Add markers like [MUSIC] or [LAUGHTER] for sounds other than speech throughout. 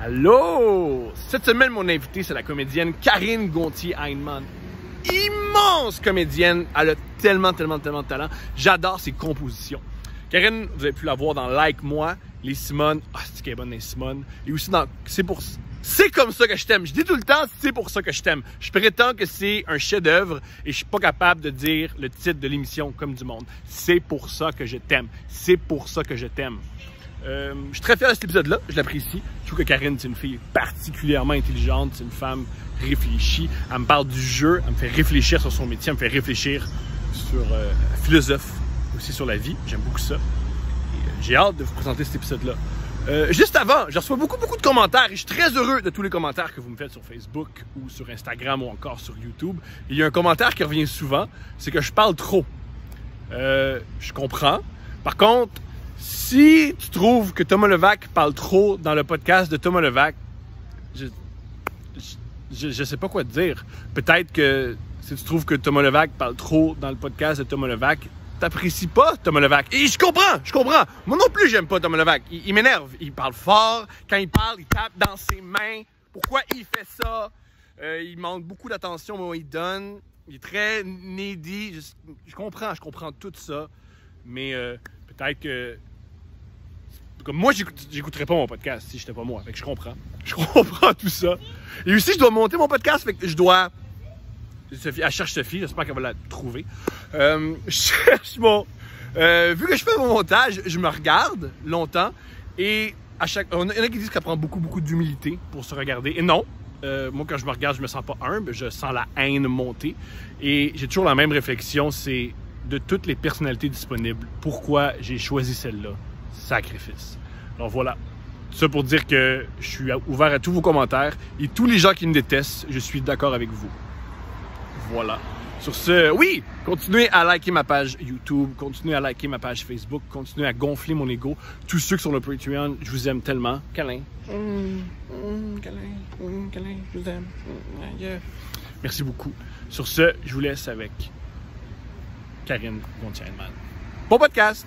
Allô! Cette semaine, mon invité, c'est la comédienne Karine Gontier-Heinemann. Immense comédienne! Elle a tellement, tellement, tellement de talent. J'adore ses compositions. Karine, vous avez pu la voir dans Like Moi, Les Simones, Ah, c'est qu'elle est bonne, les Simones. Et aussi dans C'est pour. C'est comme ça que je t'aime. Je dis tout le temps, c'est pour ça que je t'aime. Je prétends que c'est un chef-d'œuvre et je suis pas capable de dire le titre de l'émission comme du monde. C'est pour ça que je t'aime. C'est pour ça que je t'aime. Euh, je suis très fier de cet épisode-là, je l'apprécie. Je trouve que Karine, c'est une fille particulièrement intelligente, c'est une femme réfléchie. Elle me parle du jeu, elle me fait réfléchir sur son métier, elle me fait réfléchir sur euh, la philosophe, aussi sur la vie. J'aime beaucoup ça. Euh, j'ai hâte de vous présenter cet épisode-là. juste avant, je reçois beaucoup, beaucoup de commentaires et je suis très heureux de tous les commentaires que vous me faites sur Facebook ou sur Instagram ou encore sur YouTube. il y a un commentaire qui revient souvent, c'est que je parle trop. je comprends. Par contre, si tu trouves que Thomas Levac parle trop dans le podcast de Thomas Levac, je, je, sais pas quoi te dire. Peut-être que si tu trouves que Thomas Levac parle trop dans le podcast de Thomas Levac, t'apprécies pas Thomas Levac. Et je comprends, je comprends. Moi non plus, j'aime pas Thomas Levac. Il, m'énerve. Il parle fort. Quand il parle, il tape dans ses mains. Pourquoi il fait ça? Euh, il manque beaucoup d'attention au il donne. Il est très needy. Je, comprends, je comprends tout ça. Mais euh, peut-être que comme moi, j'écouterais pas mon podcast si j'étais pas moi. Fait que je comprends. Je comprends tout ça. Et aussi, je dois monter mon podcast. Fait que je dois. elle cherche Sophie, j'espère qu'elle va la trouver. Euh, [LAUGHS] je cherche mon. Euh, vu que je fais mon montage, je me regarde longtemps et à chaque. Il y en a qui disent qu'elle prend beaucoup, beaucoup d'humilité pour se regarder. Et non, euh, moi, quand je me regarde, je me sens pas humble, je sens la haine monter. Et j'ai toujours la même réflexion c'est de toutes les personnalités disponibles, pourquoi j'ai choisi celle-là sacrifice. Alors, voilà. Ça pour dire que je suis ouvert à tous vos commentaires et tous les gens qui me détestent, je suis d'accord avec vous. Voilà. Sur ce, oui, continuez à liker ma page YouTube, continuez à liker ma page Facebook, continuez à gonfler mon ego. Tous ceux qui sont le Patreon, je vous aime tellement. Câlin. je vous aime. Merci beaucoup. Sur ce, je vous laisse avec Karine gontier Bon podcast!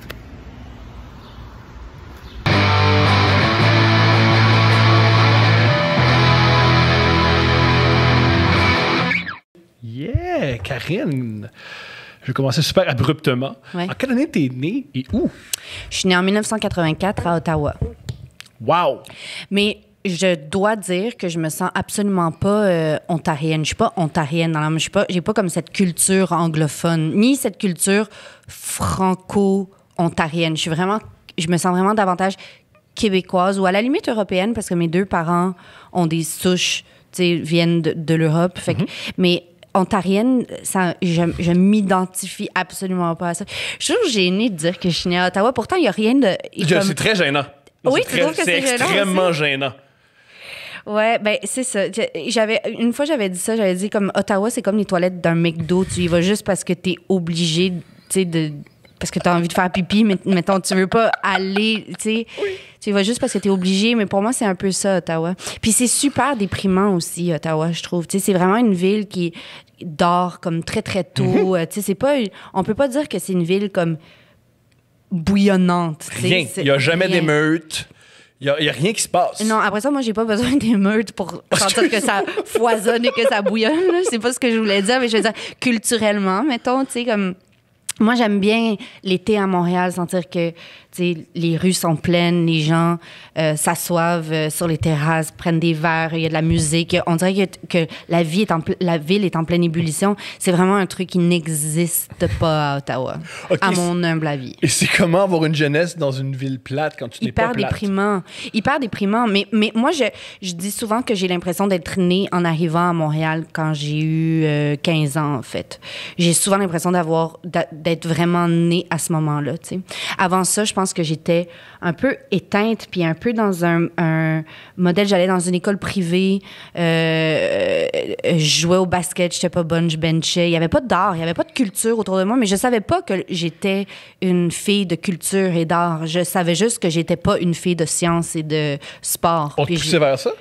Yeah, Karine! Je vais commencer super abruptement. En quelle année t'es née et où? Je suis née en 1984 à Ottawa. Wow! Mais je dois dire que je me sens absolument pas euh, ontarienne. Je suis pas ontarienne Je pas, j'ai pas comme cette culture anglophone, ni cette culture franco-ontarienne. Je suis vraiment, je me sens vraiment davantage québécoise ou à la limite européenne parce que mes deux parents ont des souches, viennent de, l'Europe. Mm-hmm. Mais ontarienne, ça, je, je m'identifie absolument pas à ça. Je suis toujours gênée de dire que je suis née à Ottawa. Pourtant, il n'y a rien de. C'est très gênant. Oui, c'est que c'est extrêmement gênant. Ouais, ben c'est ça. J'avais une fois j'avais dit ça, j'avais dit comme Ottawa, c'est comme les toilettes d'un McDo, tu y vas juste parce que t'es obligé, tu sais de parce que tu as envie de faire pipi, mais mettons, tu veux pas aller, tu sais. Tu vas juste parce que tu es obligé, mais pour moi, c'est un peu ça, Ottawa. Puis c'est super déprimant aussi, Ottawa, je trouve. Tu sais, c'est vraiment une ville qui dort comme très, très tôt. Mhm. Euh, tu sais, c'est pas. On peut pas dire que c'est une ville comme bouillonnante. Rien. Il y a jamais meutes. Il n'y a, rien qui se passe. Non, après ça, moi, j'ai pas besoin [LAUGHS] d'émeutes pour sentir que ça foisonne et que ça bouillonne. C'est pas ce que je voulais dire, mais je veux dire, culturellement, mettons, tu sais, comme moi, j'aime bien l'été à Montréal, sentir que les rues sont pleines, les gens euh, s'assoivent euh, sur les terrasses, prennent des verres, il y a de la musique. On dirait que, la, vie est en la ville est en pleine ébullition. C'est vraiment un truc qui n'existe pas à Ottawa, à mon humble avis. Et c'est comment avoir une jeunesse dans une ville plate quand tu n'es pas plate? Hyper déprimant. Hyper déprimant. Mais, mais moi, je, dis souvent que j'ai l'impression d'être née en arrivant à Montréal quand j'ai eu 15 euh, ans, en fait. J'ai souvent l'impression d'avoir d'être vraiment née à ce moment-là. Avant ça, je pense que j'étais un peu éteinte, puis un peu dans un, modèle. J'allais dans une école privée, euh, je jouais au basket, j'étais pas bonne, je Il y avait pas d'art, il y avait pas de culture autour de moi, mais je savais pas que j'étais une fille de culture et d'art. Je savais juste que j'étais pas une fille de science et de sport. On poussait vers ça?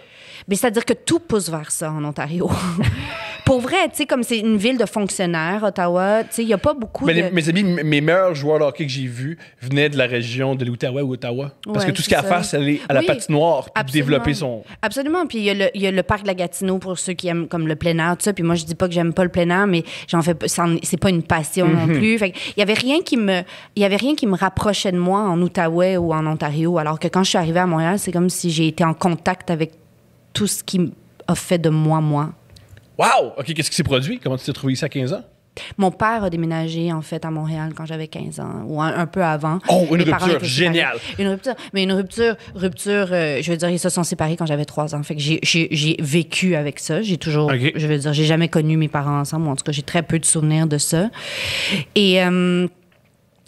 Mais c'est-à-dire que tout pousse vers ça en Ontario. [LAUGHS] pour vrai, tu sais, comme c'est une ville de fonctionnaires, Ottawa, tu sais, il n'y a pas beaucoup de... Mes amis, mes meilleurs joueurs de hockey que j'ai vus venaient de la région de l'Outaouais ou Ottawa. Parce que tout ce qu'il y a à faire, c'est aller à la patinoire pour développer son... Absolument. Puis il y, a le parc de la Gatineau pour ceux qui aiment comme le plein air, tout ça. Puis moi, je dis pas que j'aime pas le plein air, mais j'en fais c'est pas une passion non mhm. plus. il y avait rien qui me... Il y avait rien qui me rapprochait de moi en Outaouais ou en Ontario, alors que quand je suis arrivée à Montréal, c'est comme si j'ai été en contact avec tout ce qui a fait de moi, moi. Wow! OK, qu'est-ce qui s'est produit? Comment tu t'es trouvé ici à 15 ans? Mon père a déménagé, en fait, à Montréal quand j'avais 15 ans, ou un, peu avant. Oh, une rupture, génial! Une rupture, mais une rupture, rupture, euh, je veux dire, ils se sont séparés quand j'avais 3 ans. Fait que j'ai vécu avec ça. J'ai toujours, je veux dire, j'ai jamais connu mes parents ensemble, en tout cas, j'ai très peu de souvenirs de ça. Et... Euh,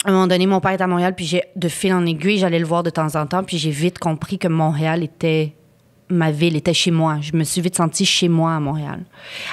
à un moment donné, mon père est à Montréal, puis j'ai de fil en aiguille, j'allais le voir de temps en temps, puis j'ai vite compris que Montréal était ma ville était chez moi. Je me suis vite sentie chez moi à Montréal.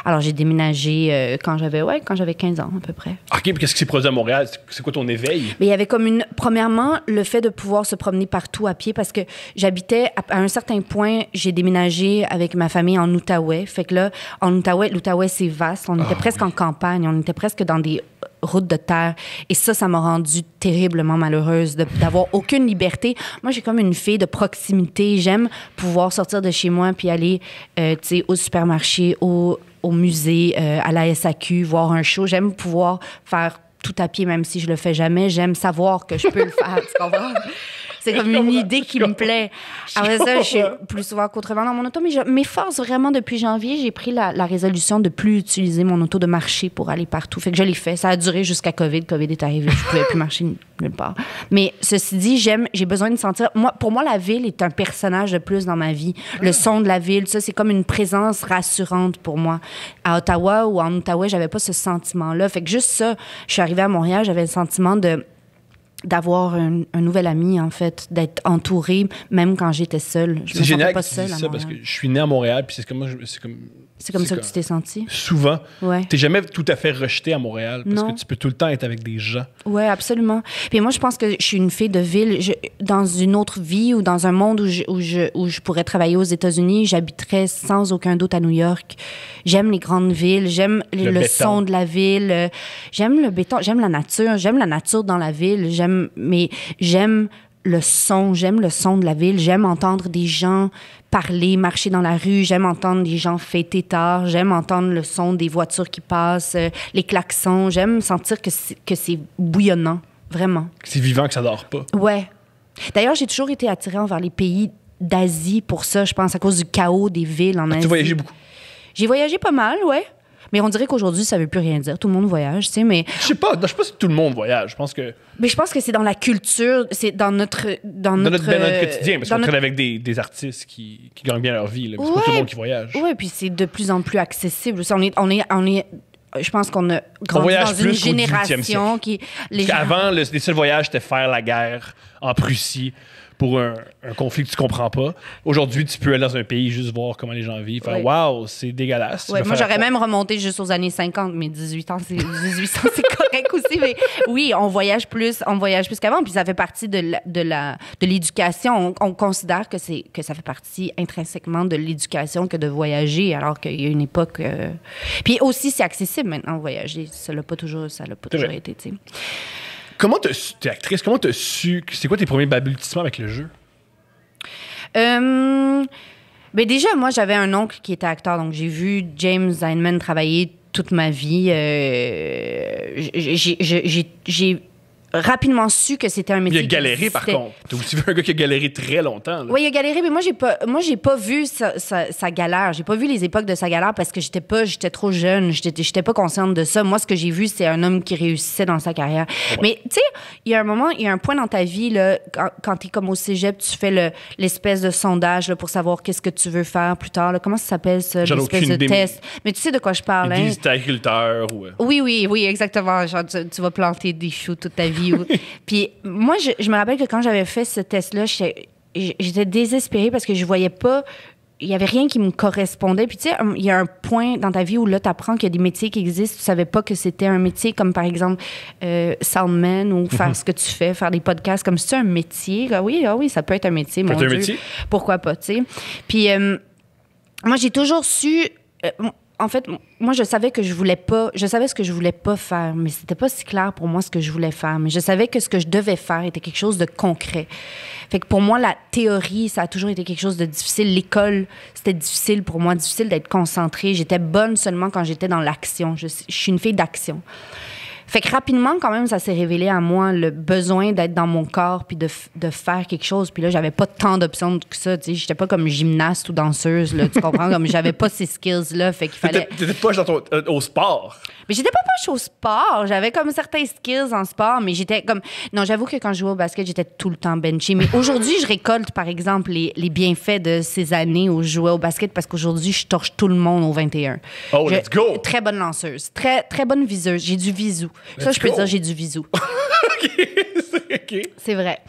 Alors, j'ai déménagé euh, quand j'avais ouais, quand j'avais 15 ans, à peu près. OK, qu'est-ce qui s'est produit à Montréal? C'est quoi ton éveil? Mais il y avait comme une... Premièrement, le fait de pouvoir se promener partout à pied, parce que j'habitais... À, un certain point, j'ai déménagé avec ma famille en Outaouais. Fait que là, en Outaouais, l'Outaouais, c'est vaste. On était ah, presque en campagne. On était presque dans des route de terre. Et ça, ça m'a rendue terriblement malheureuse d'avoir aucune liberté. Moi, j'ai comme une fille de proximité. J'aime pouvoir sortir de chez moi puis aller, euh, tu sais, au supermarché, au, au musée, euh, à la SAQ, voir un show. J'aime pouvoir faire tout à pied, même si je le fais jamais. J'aime savoir que je peux le faire. Tu comprends? [LAUGHS] C'est [LAUGHS] comme une idée qui me plaît. Après ça, je suis plus souvent contre. dans mon auto, mais je m'efforce vraiment depuis janvier. J'ai pris la, la, résolution de plus utiliser mon auto de marché pour aller partout. Fait que je l'ai fait. Ça a duré jusqu'à COVID. COVID est arrivé. Je pouvais plus [LAUGHS] marcher nulle part. Mais ceci dit, j'aime, j'ai besoin de sentir. Moi, pour moi, la ville est un personnage de plus dans ma vie. Le son de la ville, ça, c'est comme une présence rassurante pour moi. À Ottawa ou en Ottawa, j'avais pas ce sentiment-là. Fait que juste ça, je suis arrivée à Montréal, j'avais le sentiment de d'avoir un, nouvel ami, en fait, d'être entouré même quand j'étais seule. Je me génial sentais pas seule. ça, parce que je suis né à Montréal, puis c'est comme, c'est comme c'est comme ça que tu t'es senti? Souvent. Ouais. n'es jamais tout à fait rejeté à Montréal parce que tu peux tout le temps être avec des gens. Oui, absolument. Puis moi, je pense que je suis une fille de ville. dans une autre vie ou dans un monde où je, pourrais travailler aux États-Unis, j'habiterais sans aucun doute à New York. J'aime les grandes villes, j'aime le, son de la ville, j'aime le béton, j'aime la nature, j'aime la nature dans la ville, j'aime, mais j'aime le son, j'aime le son de la ville, j'aime entendre des gens parler, marcher dans la rue, j'aime entendre les gens fêter tard, j'aime entendre le son des voitures qui passent, euh, les klaxons, j'aime sentir que c'est bouillonnant, vraiment. C'est vivant que ça dort pas. Ouais. D'ailleurs, j'ai toujours été attirée envers les pays d'Asie pour ça, je pense, à cause du chaos des villes en Inde. Asie. Tu voyagé beaucoup? J'ai voyagé pas mal, ouais. Mais on dirait qu'aujourd'hui, ça veut plus rien dire. Tout le monde voyage, tu sais, mais. Je sais pas, je sais pas si tout le monde voyage. Je pense que. Mais je pense que c'est dans la culture, c'est dans notre. Dans, dans notre, ben, quotidien, parce qu'on traîne avec des, des artistes qui, qui, gagnent bien leur vie. c'est pas tout le monde qui voyage. Oui, puis c'est de plus en plus accessible. On est, on est, est je pense qu'on a grandi dans une génération qui. Avant, le, les seuls voyages, c'était faire la guerre en Prussie pour un, conflit que tu comprends pas. Aujourd'hui, tu peux aller dans un pays juste voir comment les gens vivent. Waouh, c'est dégueulasse. moi, j'aurais même remonté juste aux années 50, mais 18 ans, c'est correct aussi. Mais oui, on voyage plus, on voyage plus qu'avant, puis ça fait partie de la, de la de l'éducation. On, considère que c'est que ça fait partie intrinsèquement de l'éducation que de voyager, alors qu'il y a une époque. Euh, puis aussi, c'est accessible maintenant voyager. Ça l'a pas toujours, ça l'a pas toujours été. Comment t'es actrice, comment t'as su, c'est quoi tes premiers baboutissements avec le jeu? Euh, ben déjà, moi, j'avais un oncle qui était acteur, donc j'ai vu James Einman travailler toute ma vie. Euh, j'ai rapidement su que c'était un métier. Il a galéré, par contre. tu aussi un gars qui a galéré très longtemps. Oui, il a galéré, mais moi, j'ai pas, moi, j'ai pas vu sa, sa galère. J'ai pas vu les époques de sa galère parce que j'étais pas, j'étais trop jeune. J'étais, j'étais pas consciente de ça. Moi, ce que j'ai vu, c'est un homme qui réussissait dans sa carrière. Mais, tu sais, il y a un moment, il y a un point dans ta vie, là, quand, quand es comme au cégep, tu fais le, l'espèce de sondage, pour savoir qu'est-ce que tu veux faire plus tard, Comment ça s'appelle, ça? L'espèce de test. Mais tu sais de quoi je parle, hein? Euh, oui, oui, oui, exactement. tu vas planter des choux toute ta vie. Puis moi, je, me rappelle que quand j'avais fait ce test-là, j'étais désespérée parce que je voyais pas. Il y avait rien qui me correspondait. Puis tu sais, il y a un point dans ta vie où là, tu apprends qu'il y a des métiers qui existent. Tu savais pas que c'était un métier comme par exemple euh, soundman ou faire mhm. ce que tu fais, faire des podcasts comme c'est un métier. Ah oui, oui, ça peut être un métier. Mon Dieu. métier? Pourquoi pas, tu sais. Puis euh, moi, j'ai toujours su euh, en fait, moi, je savais que je voulais pas, je savais ce que je voulais pas faire, mais c'était pas si clair pour moi ce que je voulais faire. Mais je savais que ce que je devais faire était quelque chose de concret. Fait que pour moi, la théorie, ça a toujours été quelque chose de difficile. L'école, c'était difficile pour moi, difficile d'être concentrée. J'étais bonne seulement quand j'étais dans l'action. Je, je, suis une fille d'action. Fait que rapidement, quand même, ça s'est révélé à moi le besoin d'être dans mon corps puis de, faire quelque chose. Puis là, j'avais pas tant d'options que ça. Tu sais, j'étais pas comme gymnaste ou danseuse, là, tu comprends? comme j'avais pas ces skills-là. Fait qu'il fallait. T'étais poche euh, au sport. Mais j'étais pas poche au sport. J'avais comme certains skills en sport, mais j'étais comme. Non, j'avoue que quand je jouais au basket, j'étais tout le temps benchy. Mais aujourd'hui, je récolte, par exemple, les, bienfaits de ces années où je jouais au basket parce qu'aujourd'hui, je torche tout le monde au 21. Oh, let's go! Très bonne lanceuse, très, très bonne viseuse. J'ai du visou. Ça, je peux dire, j'ai du visou. [LAUGHS] C'est vrai.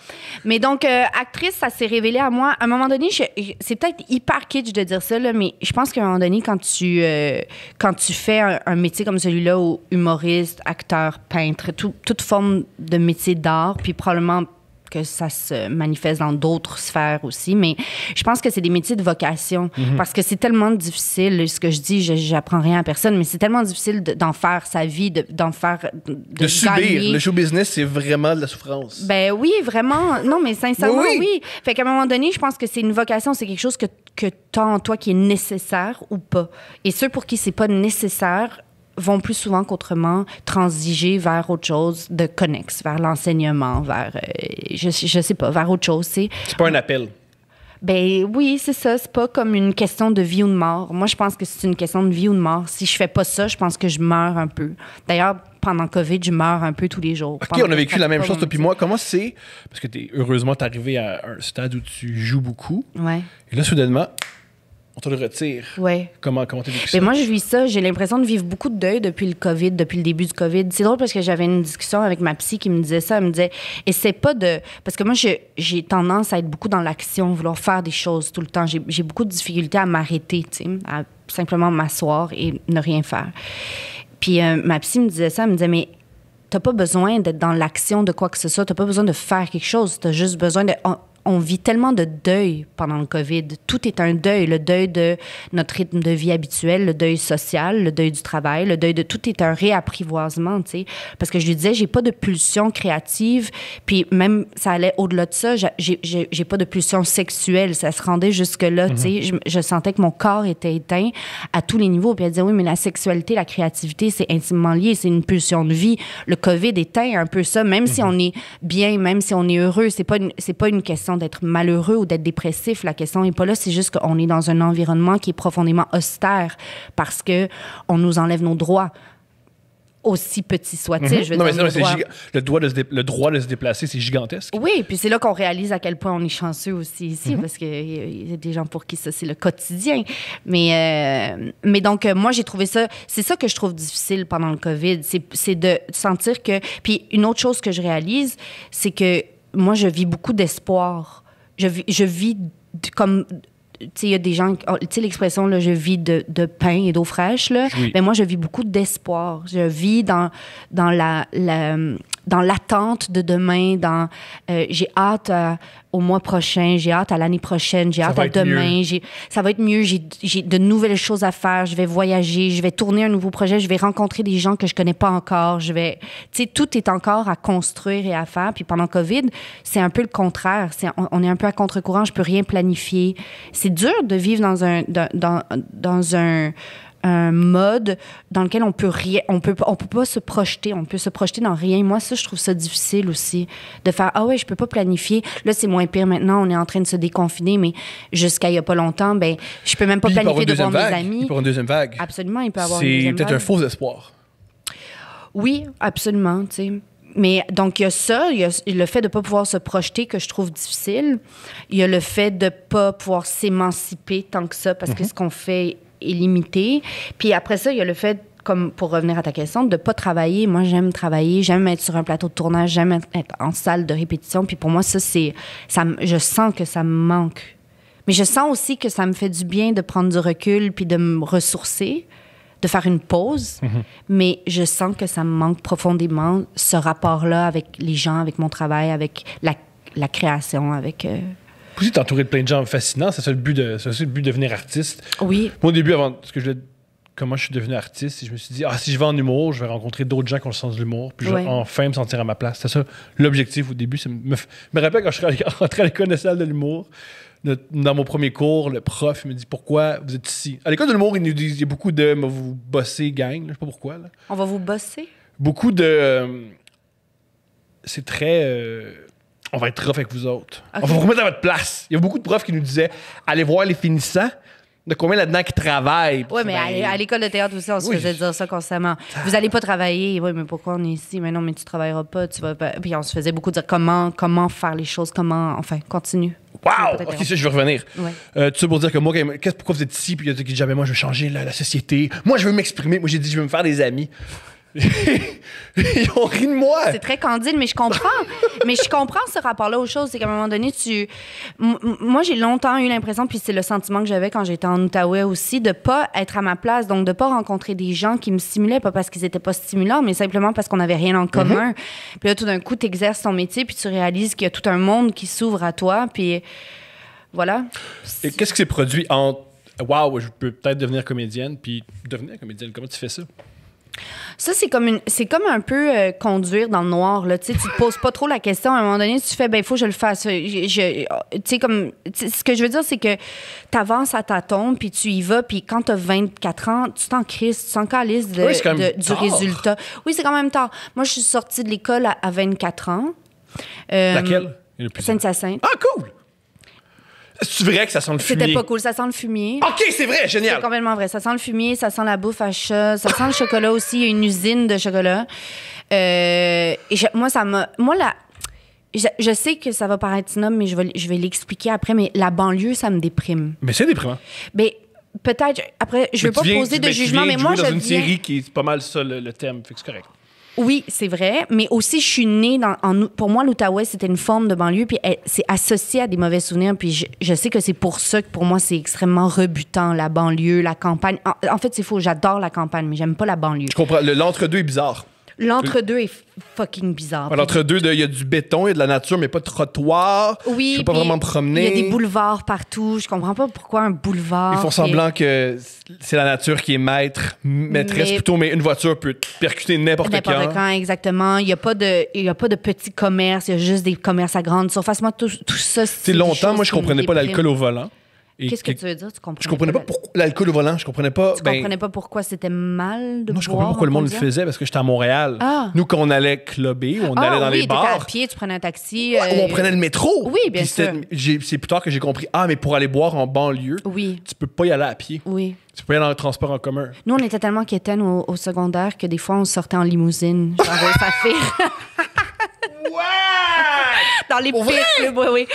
Mais donc, euh, actrice, ça s'est révélé à moi. À un moment donné, c'est peut-être hyper kitsch de dire ça, là, mais je pense qu'à un moment donné, quand tu, euh, quand tu fais un, métier comme celui-là, où humoriste, acteur, peintre, toute forme de métier d'art, puis probablement que ça se manifeste dans d'autres sphères aussi. Mais je pense que c'est des métiers de vocation mhm. parce que c'est tellement difficile. Ce que je dis, j'apprends rien à personne, mais c'est tellement difficile d'en faire sa vie, d'en faire. De, subir. Le show business, c'est vraiment de la souffrance. Ben oui, vraiment. Non, mais sincèrement, oui. Fait qu'à un moment donné, je pense que c'est une vocation, c'est quelque chose que, que tu as en toi qui est nécessaire ou pas. Et ceux pour qui c'est pas nécessaire, vont plus souvent qu'autrement transiger vers autre chose de connexe, vers l'enseignement, vers, euh, je, je sais pas, vers autre chose. C'est pas un appel. Ben oui, c'est ça. C'est pas comme une question de vie ou de mort. Moi, je pense que c'est une question de vie ou de mort. Si je fais pas ça, je pense que je meurs un peu. D'ailleurs, pendant COVID, je meurs un peu tous les jours. OK, on a vécu la même chose, depuis moi. Comment c'est? Parce que es, heureusement, t'es arrivé à un stade où tu joues beaucoup. Ouais. Et là, soudainement, tu le retire. Ouais. Comment, comment tu vécu ben, ça? moi, je vis ça. J'ai l'impression de vivre beaucoup de deuil depuis le COVID, depuis le début du COVID. C'est drôle parce que j'avais une discussion avec ma psy qui me disait ça. Elle me disait, Et c'est pas de. Parce que moi, j'ai tendance à être beaucoup dans l'action, vouloir faire des choses tout le temps. J'ai beaucoup de difficultés à m'arrêter, à simplement m'asseoir et ne rien faire. Puis euh, ma psy me disait ça. Elle me disait, mais t'as pas besoin d'être dans l'action de quoi que ce soit, t'as pas besoin de faire quelque chose, t'as juste besoin de on vit tellement de deuil pendant le COVID. Tout est un deuil. Le deuil de notre rythme de vie habituel, le deuil social, le deuil du travail, le deuil de tout est un réapprivoisement, tu sais. Parce que je lui disais, j'ai pas de pulsion créative. Puis même, ça allait au-delà de ça. J'ai pas de pulsion sexuelle. Ça se rendait jusque-là, tu sais. Mm-hmm. Je, je, sentais que mon corps était éteint à tous les niveaux. Puis elle disait, oui, mais la sexualité, la créativité, c'est intimement lié. C'est une pulsion de vie. Le COVID éteint un peu ça. Même si mm-hmm. on est bien, même si on est heureux, c'est pas, pas une question d'être malheureux ou d'être dépressif. La question n'est pas là. C'est juste qu'on est dans un environnement qui est profondément austère parce que on nous enlève nos droits aussi petits soient-ils. Mhm. – le, droit... le, droit de se déplacer, c'est gigantesque. Oui, puis c'est là qu'on réalise à quel point on est chanceux aussi ici, mhm. parce qu'il y, a des gens pour qui ça, c'est le quotidien. Mais, euh, mais donc, euh, moi, j'ai trouvé ça... C'est ça que je trouve difficile pendant le COVID, c'est de sentir que... Puis une autre chose que je réalise, c'est que moi, je vis beaucoup d'espoir. Je, je vis comme Tu sais, il y a des gens, oh, tu sais, l'expression, je vis de, pain et d'eau fraîche, là. Mais moi, je vis beaucoup d'espoir. Je vis dans, dans la, la, dans l'attente de demain, dans euh, j'ai hâte euh, au mois prochain, j'ai hâte à l'année prochaine, j'ai hâte à demain, ça va être mieux, j'ai de nouvelles choses à faire, je vais voyager, je vais tourner un nouveau projet, je vais rencontrer des gens que je connais pas encore, je vais, tu sais, tout est encore à construire et à faire. Puis pendant Covid, c'est un peu le contraire, on, on, est un peu à contre-courant, je peux rien planifier. C'est dur de vivre dans un dans, dans un un mode dans lequel on peut rien, on peut, on peut pas se projeter, on peut se projeter dans rien. Moi, ça, je trouve ça difficile aussi de faire ah ouais, je peux pas planifier. Là, c'est moins pire maintenant. On est en train de se déconfiner, mais jusqu'à il y a pas longtemps, ben je peux même pas planifier de voir mes amis. Pour une deuxième vague. Absolument, il peut avoir. C'est peut-être un faux espoir. Oui, absolument, Mais donc, il y a ça, il y a le fait de ne pas pouvoir se projeter que je trouve difficile. Il y a le fait de ne pas pouvoir s'émanciper tant que ça, parce que mhm. ce qu'on fait est limité. Puis après ça, il y a le fait comme pour revenir à ta question, de pas travailler. Moi, j'aime travailler, j'aime être sur un plateau de tournage, j'aime être en salle de répétition. Puis pour moi, ça, c'est, ça, je sens que ça me manque. Mais je sens aussi que ça me fait du bien de prendre du recul puis de me ressourcer, de faire une pause. Mhm. Mais je sens que ça me manque profondément ce rapport-là avec les gens, avec mon travail, avec la, création, avec. Euh, êtes entouré de plein de gens fascinants. C'est ça le but de, le but de devenir artiste. Oui. Mon au début, avant ce que je comment je suis devenu artiste, je me suis dit, ah, si je vais en humour, je vais rencontrer d'autres gens qui ont le sens de l'humour, puis je vais enfin me sentir à ma place. C'est ça l'objectif au début. Me, me rappelle quand je suis [LAUGHS] rentré à l'école nationale de l'humour, dans mon premier cours, le prof me dit pourquoi vous êtes ici. À l'école de l'humour, il nous dit y a beaucoup de vous bosser, gang. je sais pas pourquoi. Là. On va vous bosser. Beaucoup de. Euh, c'est très. Euh, on va être rough avec vous autres. On va vous remettre à votre place. Il y a beaucoup de profs qui nous disaient allez voir les finissants. De combien là-dedans qui travaillent? Oui, mais ben, à, l'école de théâtre aussi, on se faisait dire ça constamment. Vous n'allez pas travailler. Oui, mais pourquoi on est ici? Mais non, mais tu ne travailleras pas. Puis on se faisait beaucoup dire comment, comment faire les choses, comment. Enfin, continue. Wow! Ok, ça, je vais revenir. Euh, pour dire que moi, pourquoi vous êtes ici? Puis il y a des gens qui disent, ah, moi, je veux changer la, la société. Moi, je veux m'exprimer. Moi, j'ai dit, je veux me faire des amis. Ils ont ri de moi. C'est très candide, mais je comprends. [LAUGHS] mais je comprends ce rapport-là aux choses. C'est qu'à un moment donné, tu. moi, j'ai longtemps eu l'impression, puis c'est le sentiment que j'avais quand j'étais en Outaouais aussi, de pas être à ma place, donc de pas rencontrer des gens qui me stimulaient, pas parce qu'ils étaient pas stimulants, mais simplement parce qu'on n'avait rien en mhm. commun. Puis là, tout d'un coup, tu exerces ton métier, puis tu réalises qu'il y a tout un monde qui s'ouvre à toi, puis voilà. Et qu'est-ce qui s'est produit en... Waouh, je peux peut-être devenir comédienne, puis devenir comédienne, comment tu fais ça? Ça, c'est comme, une, c'est comme un peu euh, conduire dans le noir. Là. Tu ne te poses pas trop la question. À un moment donné, tu fais, ben, il faut que je le fasse. Euh, oh, comme, ce que je veux dire, c'est que tu avances à ta tombe, puis tu y vas, puis quand tu as 24 ans, tu t'en crises, tu t'en calises du résultat. Oui, c'est quand même tard. Moi, je suis sortie de l'école à, 24 ans. Euh, Laquelle? sainte sainte Ah, cool! C'est vrai que ça sent le fumier. C'était pas cool, ça sent le fumier. OK, c'est vrai, génial. C'est complètement vrai. Ça sent le fumier, ça sent la bouffe à chat, ça sent le chocolat aussi, il y a une usine de chocolat. Euh, et moi, ça me Moi, là je, sais que ça va paraître snob, mais je vais, je vais l'expliquer après, mais la banlieue, ça me déprime. Mais c'est déprimant. Mais peut-être, après, je ne veux pas poser de ben, jugement, mais moi, je. dans une série qui est pas mal ça, le, le thème, fait que c'est correct. Oui, c'est vrai. Mais aussi, je suis née dans. pour moi, l'Outaouais, c'était une forme de banlieue, puis eh, c'est associé à des mauvais souvenirs. Puis je, sais que c'est pour ça que pour moi, c'est extrêmement rebutant, la banlieue, la campagne. En, fait, c'est faux. J'adore la campagne, mais j'aime pas la banlieue. Je comprends. L'entre-deux est bizarre. L'entre-deux est fucking bizarre. L'entre-deux, il y a du béton, il y a de la nature, mais pas de trottoir. Oui. peux pas vraiment me promener. Il y a des boulevards partout. Je comprends pas pourquoi un boulevard. Ils font semblant que c'est la nature qui est maître, maîtresse plutôt, mais une voiture peut percuter n'importe quand. quand, exactement. Il n'y a, pas de, a pas de petits commerces, il y a juste des commerces à grande surface. Moi, tout ça, c'est. longtemps, moi, je comprenais pas l'alcool au volant. Qu'est-ce que, tu veux dire? Tu comprenais je comprenais pas, pourquoi l'alcool au volant. Je comprenais pas. Tu ben comprenais pas pourquoi c'était mal de Non, je comprenais pas pourquoi le monde le faisait parce que j'étais à Montréal. Ah. Nous, quand on allait clubber, on ah, allait dans les bars. à pied, tu prenais un taxi. Ou on euh, prenait le métro. Oui, bien sûr. C'est plus tard que j'ai compris. Ah, mais pour aller boire en banlieue, oui. tu peux pas y aller à pied. Oui. Tu peux y aller dans le transport en commun. Nous, on était tellement quétaines au, secondaire que des fois, on sortait en limousine. J'en pas faire [LAUGHS] Ouais! Dans les pièces, oui,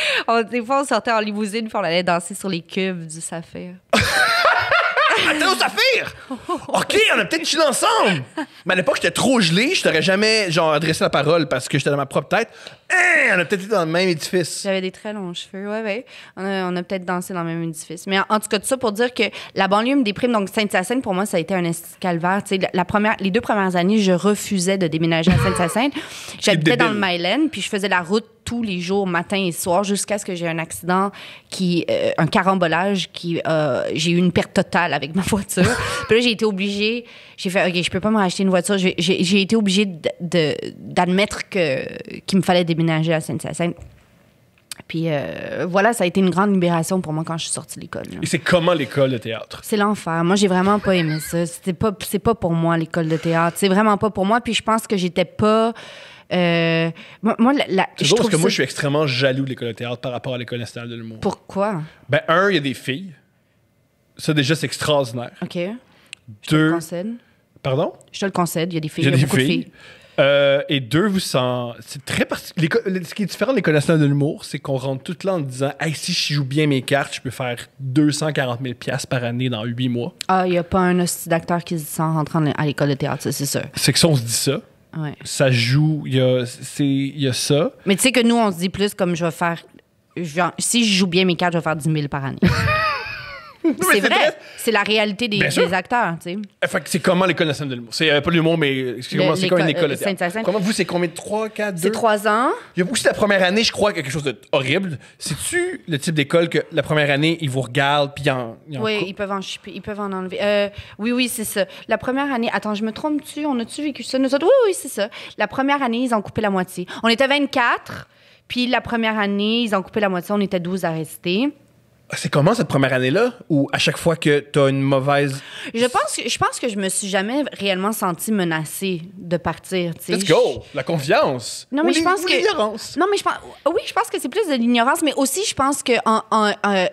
des fois, on sortait en limousine pour on allait danser sur les cubes du saphir. [LAUGHS] Attends, au saphir! OK, on a peut-être chillé ensemble! Mais à l'époque, j'étais trop gelé, je t'aurais jamais genre adressé la parole parce que j'étais dans ma propre tête. Hein, on a peut-être été dans le même édifice. J'avais des très longs cheveux, On a, peut-être dansé dans le même édifice. Mais en, tout cas, tout ça pour dire que la banlieue me déprime. Donc, Sainte-Sassine, pour moi, ça a été un calvaire. La, première, les deux premières années, je refusais de déménager à Sainte-Sassine. [COUGHS] J'habitais dans le Mylan puis je faisais la route tous les jours, matin et soir, jusqu'à ce que j'ai un accident qui, euh, un carambolage qui, euh, j'ai eu une perte totale avec ma [LAUGHS] voiture. puis là, j'ai été obligée, j'ai fait, OK, je peux pas me racheter une voiture. J'ai été obligée d'admettre qu'il me fallait déménager à Saint-Saëns Puis euh, voilà, ça a été une grande libération pour moi quand je suis sortie de l'école. Et c'est comment l'école de théâtre? C'est l'enfer. Moi, j'ai vraiment pas aimé ça. C'était pas, pas pour moi l'école de théâtre. C'est vraiment pas pour moi. Puis je pense que j'étais pas. Euh, moi, la, je trouve que moi, je suis extrêmement jaloux de l'école de théâtre par rapport à l'école nationale de l'humour. Pourquoi? Ben, un, il y a des filles. Ça, déjà, c'est extraordinaire. OK. Deux. Pardon? Je te le concède, il y a des filles. Il y a des beaucoup filles. Euh, et deux, vous sent. C'est très particulier. Ce qui est différent des nationale de l'humour, c'est qu'on rentre tout là en disant Hey, si je joue bien mes cartes, je peux faire 240 000 par année dans 8 mois. Ah, il n'y a pas un hostile d'acteur qui se dit rentrer à l'école de théâtre, c'est ça. C'est que ça, on se dit ça. Ouais. Ça joue, il y a, y a ça. Mais tu sais que nous, on se dit plus comme je vais faire. si je joue bien mes cartes, je vais faire 10 000 par année. [LAUGHS] c'est vrai. C'est la réalité des, acteurs. Tu sais. Eh, c'est comment l'école nationale de l'humour? C'est euh, pas l'humour, mais euh, c'est comment une école euh, de Comment vous, c'est combien de 3, 4, 2? C'est 3 ans. Il y a aussi la première année, je crois, quelque chose de horrible. C'est-tu le type d'école que la première année, ils vous regardent puis ils en. oui, ils peuvent en ils peuvent en enlever. Euh, oui, oui, c'est ça. La première année, attends, je me trompe-tu? On a-tu vécu ça? Nous autres, oui, oui, c'est ça. La première année, ils ont coupé la moitié. On était 24, puis la première année, ils ont coupé la moitié. On était 12 à rester. C'est comment cette première année-là ou à chaque fois que tu as une mauvaise Je pense que je pense que je me suis jamais réellement sentie menacée de partir, Let's go, la confiance. Non mais ou je pense que l'ignorance. Non mais je pense oui, je pense que c'est plus de l'ignorance mais aussi je pense que en,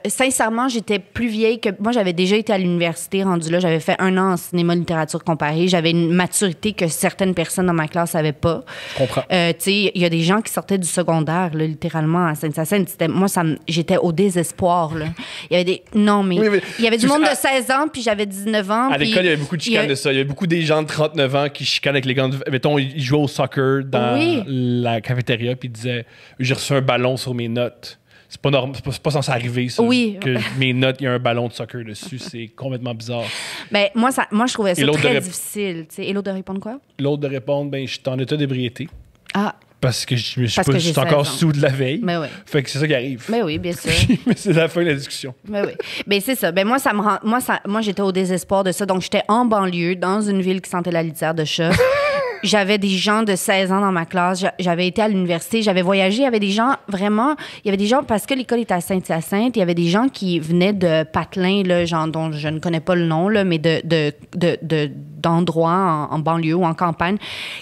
sincèrement, j'étais plus vieille que moi j'avais déjà été à l'université rendu là, j'avais fait un an en cinéma littérature comparée, j'avais une maturité que certaines personnes dans ma classe n'avaient pas. Je comprends. Euh, tu sais, il y a des gens qui sortaient du secondaire littéralement à sainte c'était moi j'étais au désespoir il y avait des. Non, mais. il y avait du monde de 16 ah. ans, puis j'avais 19 ans. À l'école, il y avait beaucoup de chicanes de ça. Il y avait beaucoup des gens de 39 ans qui chicanent avec les gants. Mettons, ils jouaient au soccer dans la cafétéria, puis ils disaient J'ai reçu un ballon sur mes notes c'est pas normal, c'est pas, censé arriver ça, oui. que mes notes, il y a un ballon de soccer dessus, c'est complètement bizarre. Ben moi ça, moi je trouvais ça très difficile. sais Et l'autre de répondre quoi L'autre de répondre, ben je suis en état d'ébriété. Ah parce que je, je, suis encore sous de la veille. Mais ben oui. Fait que c'est ça qui arrive. Mais ben oui, bien [LAUGHS] sûr. mais c'est la fin de la discussion. Mais ben oui. Mais c'est ça. Mais moi, ça me rend, moi, ça, moi j'étais au désespoir de ça. Donc, j'étais en banlieue, dans une ville qui sentait la litière de chat. [LAUGHS] J'avais des gens de 16 ans dans ma classe. J'avais été à l'université. J'avais voyagé. Il y avait des gens vraiment. Il y avait des gens parce que l'école était à Sainte-Hyacinthe. Il y avait des gens qui venaient de Patelin, là, genre, dont je ne connais pas le nom, là, mais de, d'endroits en, banlieue ou en campagne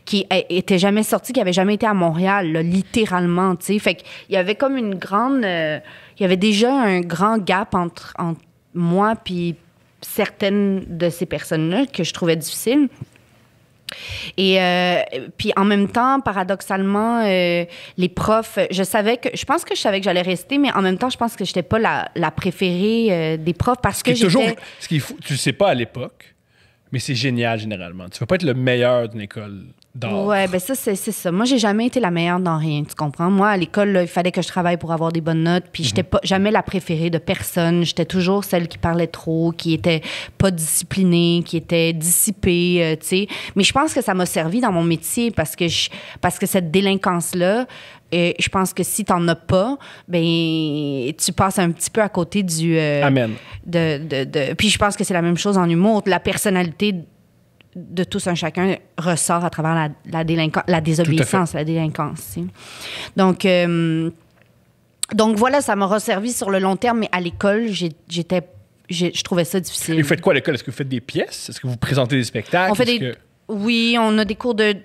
qui n'étaient jamais sortis, qui n'avaient jamais été à Montréal, littéralement, tu sais. Fait qu'il y avait comme une grande... Euh, il y avait déjà un grand gap entre, entre moi puis certaines de ces personnes-là que je trouvais difficiles. Et euh, puis en même temps, paradoxalement, euh, les profs, je savais que, je pense que je savais que j'allais rester, mais en même temps, je pense que je n'étais pas la, préférée euh, des profs parce que j'étais... Toujours, ce qu'il faut, tu ne sais pas à l'époque, mais c'est génial généralement. Tu ne vas pas être le meilleur d'une école oui, Ouais, ben ça, c'est ça. Moi, j'ai jamais été la meilleure dans rien, tu comprends? Moi, à l'école, il fallait que je travaille pour avoir des bonnes notes, puis je mhm. pas jamais la préférée de personne. J'étais toujours celle qui parlait trop, qui était pas disciplinée, qui était dissipée, euh, tu sais. Mais je pense que ça m'a servi dans mon métier parce que, je, parce que cette délinquance-là, et euh, je pense que si tu n'en as pas, ben tu passes un petit peu à côté du. Euh, Amen. puis je pense que c'est la même chose en humour. La personnalité de tous un chacun ressort à travers la, la, délinquance, la désobéissance, la délinquance. Donc, euh, donc voilà, ça m'a resservi sur le long terme, mais à l'école, j'étais, je trouvais ça difficile. Et vous faites quoi à l'école? Est-ce que vous faites des pièces? Est-ce que vous présentez des spectacles? On fait Oui, on a des cours de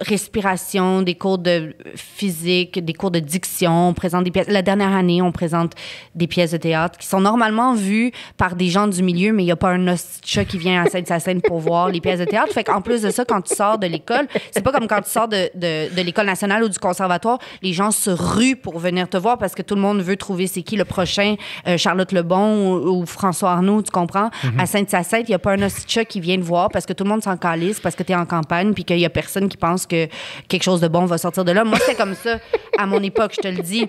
respiration, des cours de physique, des cours de diction. On présente des pièces. La dernière année, on présente des pièces de théâtre qui sont normalement vues par des gens du milieu, mais il n'y a pas un chat qui vient à sainte sa pour voir les pièces de théâtre. Fait qu'en plus de ça, quand tu sors de l'école, c'est pas comme quand tu sors de, de, l'école nationale ou du conservatoire, les gens se ruent pour venir te voir parce que tout le monde veut trouver c'est qui le prochain euh, Charlotte Lebon ou, ou, François Arnaud, tu comprends? Mm-hmm. À sainte sassette il n'y a pas un hostia qui vient te voir parce que tout le monde s'en calisse, parce que tu es en campagne, puis qu'il n'y a personne qui pense que quelque chose de bon va sortir de là. Moi, c'était comme ça à mon époque, je te le dis.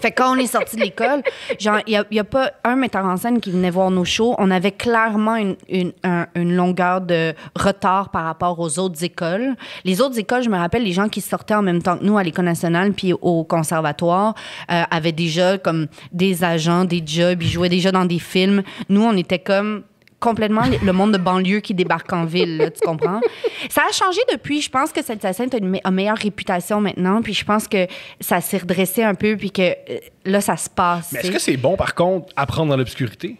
Fait quand on est sorti de l'école, genre, il n'y a, pas un metteur en scène qui venait voir nos shows. On avait clairement une, une, longueur de retard par rapport aux autres écoles. Les autres écoles, je me rappelle, les gens qui sortaient en même temps que nous à l'École nationale puis au conservatoire euh, avaient déjà comme des agents, des jobs, ils jouaient déjà dans des films. Nous, on était comme complètement le monde de banlieue qui débarque en ville, tu comprends? Ça a changé depuis. Je pense que cette scène a une, meilleure réputation maintenant, puis je pense que ça s'est redressé un peu, puis que euh, là, ça se passe. Mais est-ce que c'est bon, par contre, apprendre dans l'obscurité?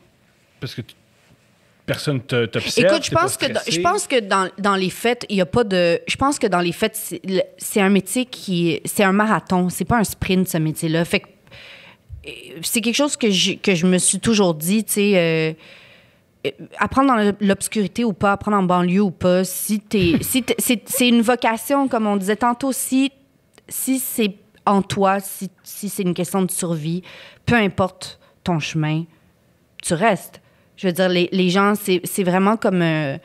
Parce que personne t'observe. Écoute, je pense, que dans, je pense que dans, les fêtes, il n'y a pas de. Je pense que dans les fêtes, c'est un métier qui. C'est un marathon, c'est pas un sprint, ce métier-là. Fait que euh, c'est quelque chose que je, que je me suis toujours dit, tu sais. Euh, euh, apprendre dans l'obscurité ou pas, apprendre en banlieue ou pas, si [LAUGHS] c'est, une vocation, comme on disait tantôt, si, si c'est en toi, si, c'est une question de survie, peu importe ton chemin, tu restes. Je veux dire, les, gens, c'est, vraiment comme... Euh,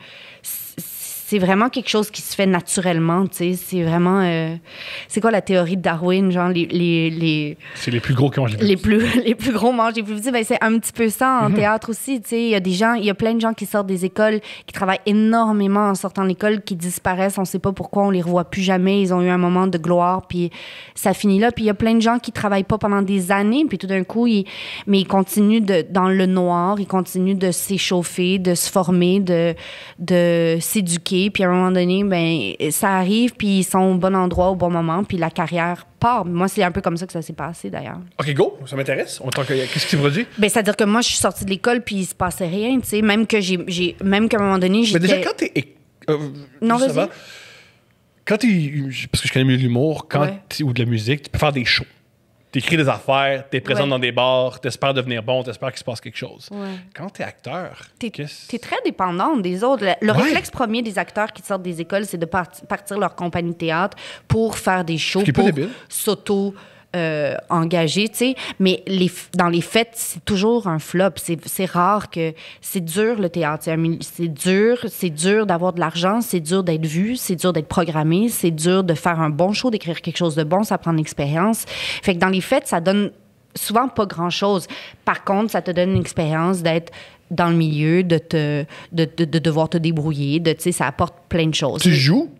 c'est vraiment quelque chose qui se fait naturellement, tu sais. C'est vraiment... Euh, c'est quoi la théorie de Darwin, genre les... les, c'est les plus gros qui mangent les plus [LAUGHS] les plus, gros mangent les plus petits. Ben, c'est un petit peu ça en mhm. théâtre aussi, tu sais. Il y a des gens, il y plein de gens qui sortent des écoles, qui travaillent énormément en sortant de l'école, qui disparaissent, on ne sait pas pourquoi, on les revoit plus jamais. Ils ont eu un moment de gloire, puis ça finit là. Puis il y a plein de gens qui travaillent pas pendant des années, puis tout d'un coup, ils, mais ils continuent de, dans le noir, ils continuent de s'échauffer, de se former, de, de s'éduquer puis à un moment donné, ben ça arrive, puis ils sont au bon endroit au bon moment, puis la carrière part. Moi, c'est un peu comme ça que ça s'est passé d'ailleurs. OK, go, ça m'intéresse. Qu'est-ce que tu produit? Ben, c'est-à-dire que moi, je suis sortie de l'école, puis il se passait rien, tu sais. Même que j'ai, même qu'à un moment donné, j'étais... déjà, quand t'es. Euh, non, vas-y. Quand Parce que je connais mieux l'humour, ou de la musique, tu peux faire des shows t'écris des affaires, t'es présent dans des bars, t'espères devenir bon, t'espères qu'il se passe quelque chose. Quand t'es acteur, t'es très dépendant des autres. Le, réflexe premier des acteurs qui sortent des écoles, c'est de partir leur compagnie théâtre pour faire des shows, pour s'auto euh, engagé, tu sais. Mais dans les fêtes, c'est toujours un flop. C'est rare que. C'est dur, le théâtre. C'est dur. C'est dur d'avoir de l'argent. C'est dur d'être vu. C'est dur d'être programmé. C'est dur de faire un bon show, d'écrire quelque chose de bon. Ça prend de l'expérience. Fait que dans les fêtes, ça donne souvent pas grand-chose. Par contre, ça te donne une expérience d'être dans le milieu, de, te, de, de, devoir te débrouiller, de, tu sais, ça apporte plein de choses. Tu joues?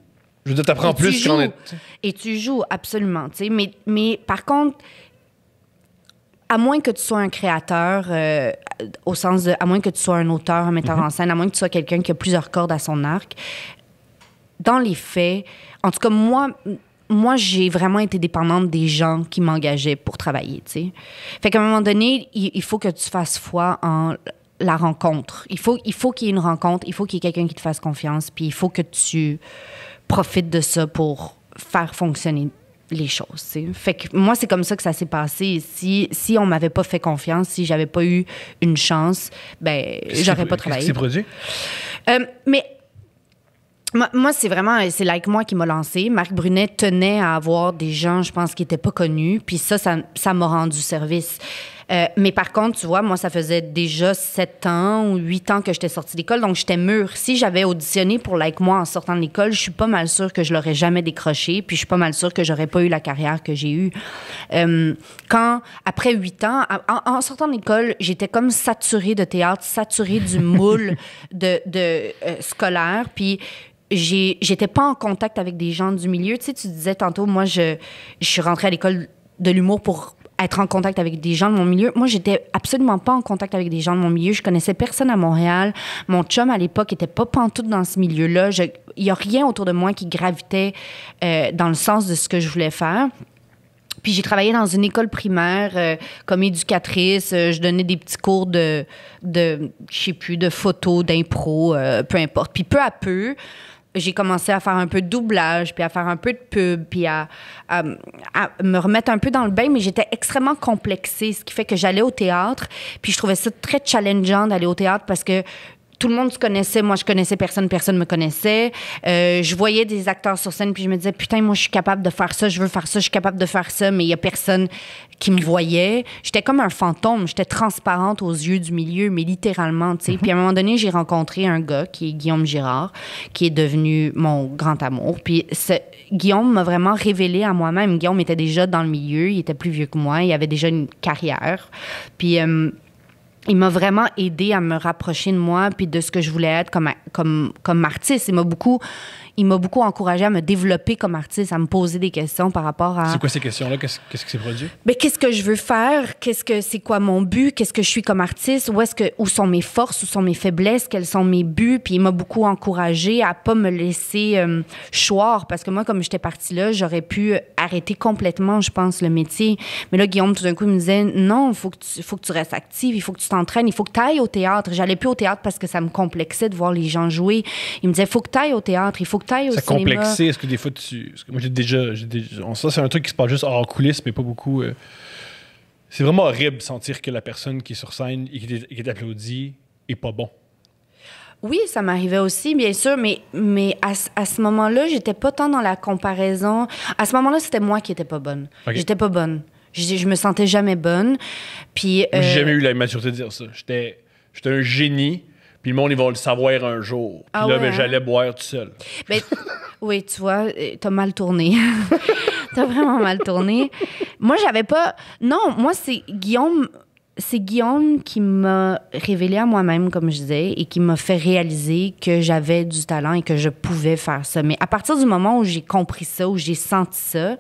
Je veux dire, t'apprends plus tu Et tu joues, absolument. Mais, mais par contre, à moins que tu sois un créateur, euh, au sens de, à moins que tu sois un auteur, un metteur mhm. en scène, à moins que tu sois quelqu'un qui a plusieurs cordes à son arc, dans les faits, en tout cas, moi, moi, j'ai vraiment été dépendante des gens qui m'engageaient pour travailler, tu sais. Fait qu'à un moment donné, il, il, faut que tu fasses foi en la rencontre. Il faut, il faut qu'il y ait une rencontre, il faut qu'il y ait quelqu'un qui te fasse confiance, puis il faut que tu profite de ça pour faire fonctionner les choses. Fait que moi, c'est comme ça que ça s'est passé. Si, si on m'avait pas fait confiance, si j'avais pas eu une chance, ben j'aurais pas travaillé. C'est produit? Euh, mais moi, c'est vraiment, c'est Like Moi qui m'a lancé. Marc Brunet tenait à avoir des gens, je pense, qui n'étaient pas connus. Puis ça, ça m'a rendu service. Euh, mais par contre, tu vois, moi, ça faisait déjà sept ans ou huit ans que j'étais sortie d'école, donc j'étais mûre. Si j'avais auditionné pour Like Moi en sortant de l'école, je suis pas mal sûre que je l'aurais jamais décroché, puis je suis pas mal sûre que j'aurais pas eu la carrière que j'ai eue. Euh, quand, après huit ans, en, sortant de l'école, j'étais comme saturée de théâtre, saturée du [LAUGHS] moule de, euh, scolaire, puis j'étais pas en contact avec des gens du milieu. Tu sais, tu disais tantôt, moi, je, je suis rentrée à l'école de l'humour pour être en contact avec des gens de mon milieu. Moi, j'étais absolument pas en contact avec des gens de mon milieu. Je connaissais personne à Montréal. Mon chum, à l'époque, était pas pantoute dans ce milieu-là. Il y a rien autour de moi qui gravitait euh, dans le sens de ce que je voulais faire. Puis j'ai travaillé dans une école primaire euh, comme éducatrice. Euh, je donnais des petits cours de, de je sais plus, de photos, d'impro, peu importe. Puis peu à peu, j'ai commencé à faire un peu de doublage, puis à faire un peu de pub, puis à, me remettre un peu dans le bain, mais j'étais extrêmement complexée, ce qui fait que j'allais au théâtre, puis je trouvais ça très challengeant d'aller au théâtre parce que tout le monde se connaissait. Moi, je connaissais personne, personne me connaissait. Euh, je voyais des acteurs sur scène, puis je me disais, putain, moi, je suis capable de faire ça, je veux faire ça, je suis capable de faire ça, mais il y a personne qui me voyait. J'étais comme un fantôme, j'étais transparente aux yeux du milieu, mais littéralement, tu sais. Mhm. Puis à un moment donné, j'ai rencontré un gars qui est Guillaume Girard, qui est devenu mon grand amour. Puis Guillaume m'a vraiment révélé à moi-même. Guillaume était déjà dans le milieu, il était plus vieux que moi, il avait déjà une carrière. Puis... Euh, il m'a vraiment aidé à me rapprocher de moi puis de ce que je voulais être comme comme comme artiste. Il m'a beaucoup il m'a beaucoup encouragé à me développer comme artiste, à me poser des questions par rapport à. C'est quoi ces questions-là? Qu'est-ce qui s'est produit? Mais ben, qu'est-ce que je veux faire? Qu'est-ce que c'est quoi mon but? Qu'est-ce que je suis comme artiste? Où est-ce que où sont mes forces? Où sont mes faiblesses? Quels sont mes buts? Puis il m'a beaucoup encouragé à pas me laisser euh, choir parce que moi, comme j'étais partie là, j'aurais pu arrêter complètement, je pense, le métier. Mais là, Guillaume, tout d'un coup, il me disait non, faut que tu, faut que tu restes active, il faut que tu t'entraînes, il faut que tu ailles au théâtre. J'allais plus au théâtre parce que ça me complexait de voir les gens jouer. Il me disait faut que tu ailles au théâtre, il faut que ça Est-ce que des fois, tu. moi, j'ai déjà, Ça, c'est un truc qui se passe juste hors coulisses, mais pas beaucoup. Euh. C'est vraiment horrible sentir que la personne qui est sur scène et qui est, est applaudie est pas bon. Oui, ça m'arrivait aussi, bien sûr, mais, mais à, ce moment-là, j'étais pas tant dans la comparaison. À ce moment-là, c'était moi qui n'étais pas bonne. J'étais pas bonne. Je, je, me sentais jamais bonne. Puis. J'ai euh, jamais eu la maturité de dire ça. j'étais un génie puis le monde, ils vont le savoir un jour. Puis ah là, ben, hein? j'allais boire tout seul. Ben, [LAUGHS] oui, tu vois, euh, t'as mal tourné. [LAUGHS] t'as vraiment mal tourné. moi, j'avais pas. Non, moi, c'est Guillaume. C'est Guillaume qui m'a révélé à moi-même, comme je disais, et qui m'a fait réaliser que j'avais du talent et que je pouvais faire ça. Mais à partir du moment où j'ai compris ça, où j'ai senti ça,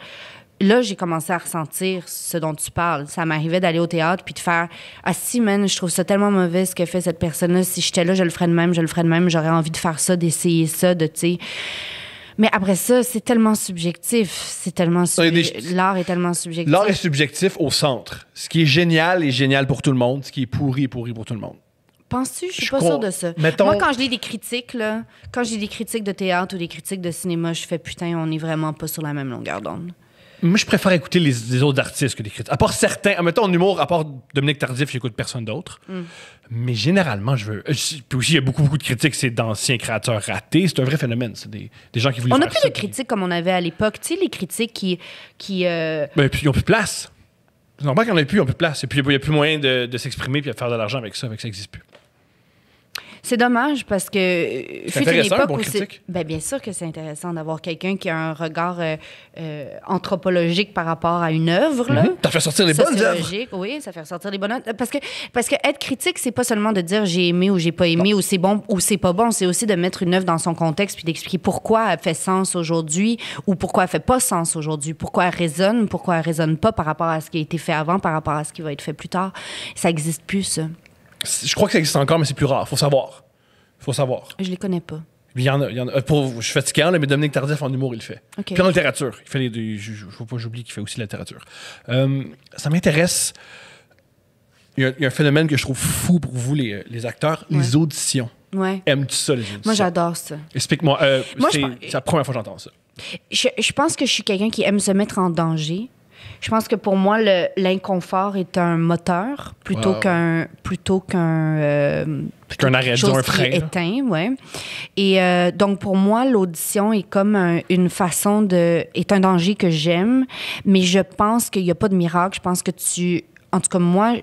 là, j'ai commencé à ressentir ce dont tu parles. Ça m'arrivait d'aller au théâtre puis de faire Ah, si, man, je trouve ça tellement mauvais ce que fait cette personne-là. Si j'étais là, je le ferais de même, je le ferais de même. J'aurais envie de faire ça, d'essayer ça, de, tu Mais après ça, c'est tellement subjectif. C'est tellement L'art est tellement subjectif. L'art est subjectif au centre. Ce qui est génial est génial pour tout le monde. Ce qui est pourri est pourri pour tout le monde. Penses-tu? Je suis pas sûre de ça. Moi, quand je lis des critiques, là, quand j'ai des critiques de théâtre ou des critiques de cinéma, je fais putain, on n'est vraiment pas sur la même longueur d'onde. Moi, je préfère écouter les, autres artistes que les critiques. À part certains, admettons en humour, à part Dominique Tardif, j'écoute personne d'autre. Mm. Mais généralement, je veux. Euh, puis aussi, il y a beaucoup, beaucoup de critiques, c'est d'anciens créateurs ratés. C'est un vrai phénomène. C'est des, des gens qui voulaient. On n'a plus de critiques comme on avait à l'époque. Tu sais, les critiques qui. qui euh... Ben, puis ils n'ont plus de place. C'est normal qu'on ait plus, on plus de place. Et puis, il n'y a plus moyen de, s'exprimer puis de faire de l'argent avec ça, avec ça existe plus. C'est dommage parce que. C'est intéressant, époque, bon ben, bien sûr que c'est intéressant d'avoir quelqu'un qui a un regard euh, euh, anthropologique par rapport à une œuvre. Mm-hmm. Ça fait sortir les bonnes œuvres. Oui, ça fait sortir les bonnes œuvres. Parce que, parce que être critique, c'est pas seulement de dire j'ai aimé ou j'ai pas aimé ou c'est bon ou c'est pas bon. C'est aussi de mettre une œuvre dans son contexte puis d'expliquer pourquoi elle fait sens aujourd'hui ou pourquoi elle fait pas sens aujourd'hui, pourquoi elle résonne, pourquoi elle résonne pas par rapport à ce qui a été fait avant, par rapport à ce qui va être fait plus tard. Ça existe plus, ça. Je crois que ça existe encore, mais c'est plus rare. Faut savoir. Faut savoir. Je les connais pas. Il y en a, il y en a euh, pour, je suis fatiguant, mais Dominique Tardif en humour, il le fait. Puis en littérature. Il fait des. Je, je, faut pas j'oublie qu'il fait aussi la littérature. Euh, ça m'intéresse. Il y, a, un phénomène que je trouve fou pour vous, les, euh, acteurs, les auditions. Ouais. Aimes-tu ça, les auditions? Moi, j'adore ça. Explique-moi. Euh, c'est la première fois que j'entends ça. Je, je, pense que je suis quelqu'un qui aime se mettre en danger. Je pense que pour moi, l'inconfort est un moteur plutôt qu'un plutôt qu'un euh, arrêt, un frein. Éteint, ouais. Et euh, donc pour moi, l'audition est comme une façon de est un danger que j'aime, mais je pense qu'il n'y a pas de miracle. Je pense que tu, en tout cas moi,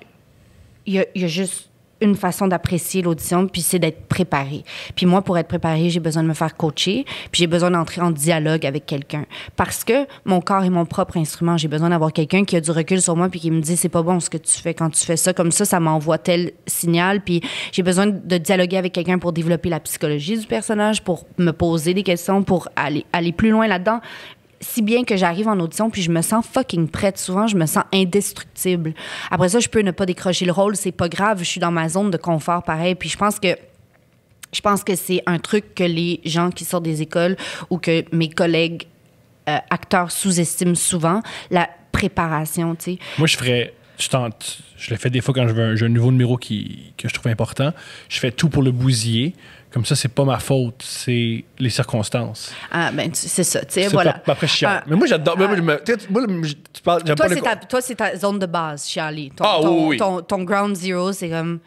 il y a juste une façon d'apprécier l'audition, puis c'est d'être préparé. Puis moi, pour être préparé, j'ai besoin de me faire coacher, puis j'ai besoin d'entrer en dialogue avec quelqu'un. Parce que mon corps est mon propre instrument. J'ai besoin d'avoir quelqu'un qui a du recul sur moi, puis qui me dit, c'est pas bon ce que tu fais quand tu fais ça, comme ça, ça m'envoie tel signal. Puis j'ai besoin de dialoguer avec quelqu'un pour développer la psychologie du personnage, pour me poser des questions, pour aller, aller plus loin là-dedans si bien que j'arrive en audition puis je me sens fucking prête. Souvent, je me sens indestructible. Après ça, je peux ne pas décrocher le rôle, c'est pas grave. Je suis dans ma zone de confort pareil. Puis je pense que je pense que c'est un truc que les gens qui sortent des écoles ou que mes collègues euh, acteurs sous-estiment souvent, la préparation, Moi, je ferais je, tente, je le fais des fois quand je veux un, nouveau numéro que je trouve important. Je fais tout pour le bousiller. Comme ça, c'est pas ma faute, c'est les circonstances. Ah, ben, c'est ça, tu sais, voilà. Pas, après, chiant. Ah, mais moi, j'adore. moi, ah. tu parles, toi, c'est ta, zone de base, chialer. Ton, ah, ton, oui. ton, ground zero, c'est comme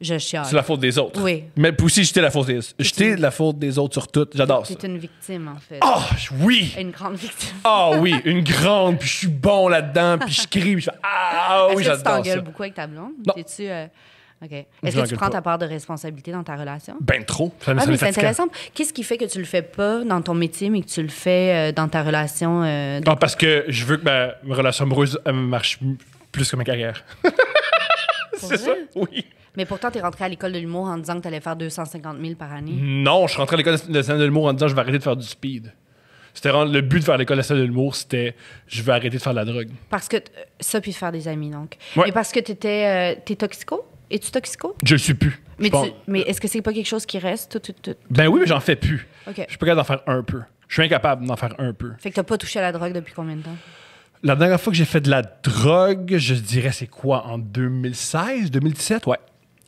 je chiale. C'est la faute des autres. Oui. Mais aussi, j'étais la faute des autres. J'étais la faute des autres sur tout. J'adore ça. T'es une victime, en fait. Ah, oui! Une grande victime. Ah [LAUGHS] oui, une grande, puis je suis bon là-dedans, puis je crie, puis je fais Ah oui, j'adore ça. Tu t'engueules beaucoup avec ta blonde? Non. Euh, OK. Est-ce que tu prends ta part de responsabilité dans ta relation? Ben trop. Ça, ah c'est intéressant. Qu'est-ce qui fait que tu le fais pas dans ton métier, mais que tu le fais euh, dans ta relation? Euh, parce que je veux que ma, relation amoureuse euh, marche plus que ma carrière. [LAUGHS] c'est ça? Oui. Mais pourtant, tu es rentré à l'école de l'humour en disant que tu allais faire 250 000 par année. Non, je suis rentré à l'école de l'humour en disant que je vais arrêter de faire du speed. C'était le but de faire l'école de l'humour, c'était je vais arrêter de faire de la drogue. Parce que euh, ça, puis faire des amis, donc. Et parce que tu étais, es toxico? Es-tu toxico? Je le suis plus. Mais, est-ce que c'est pas quelque chose qui reste? Tout, ben oui, mais j'en fais plus. Je suis pas capable d'en faire un peu. Je suis incapable d'en faire un peu. Fait que t'as pas touché à la drogue depuis combien de temps? La dernière fois que j'ai fait de la drogue, je dirais c'est quoi, en 2016, 2017? Ouais.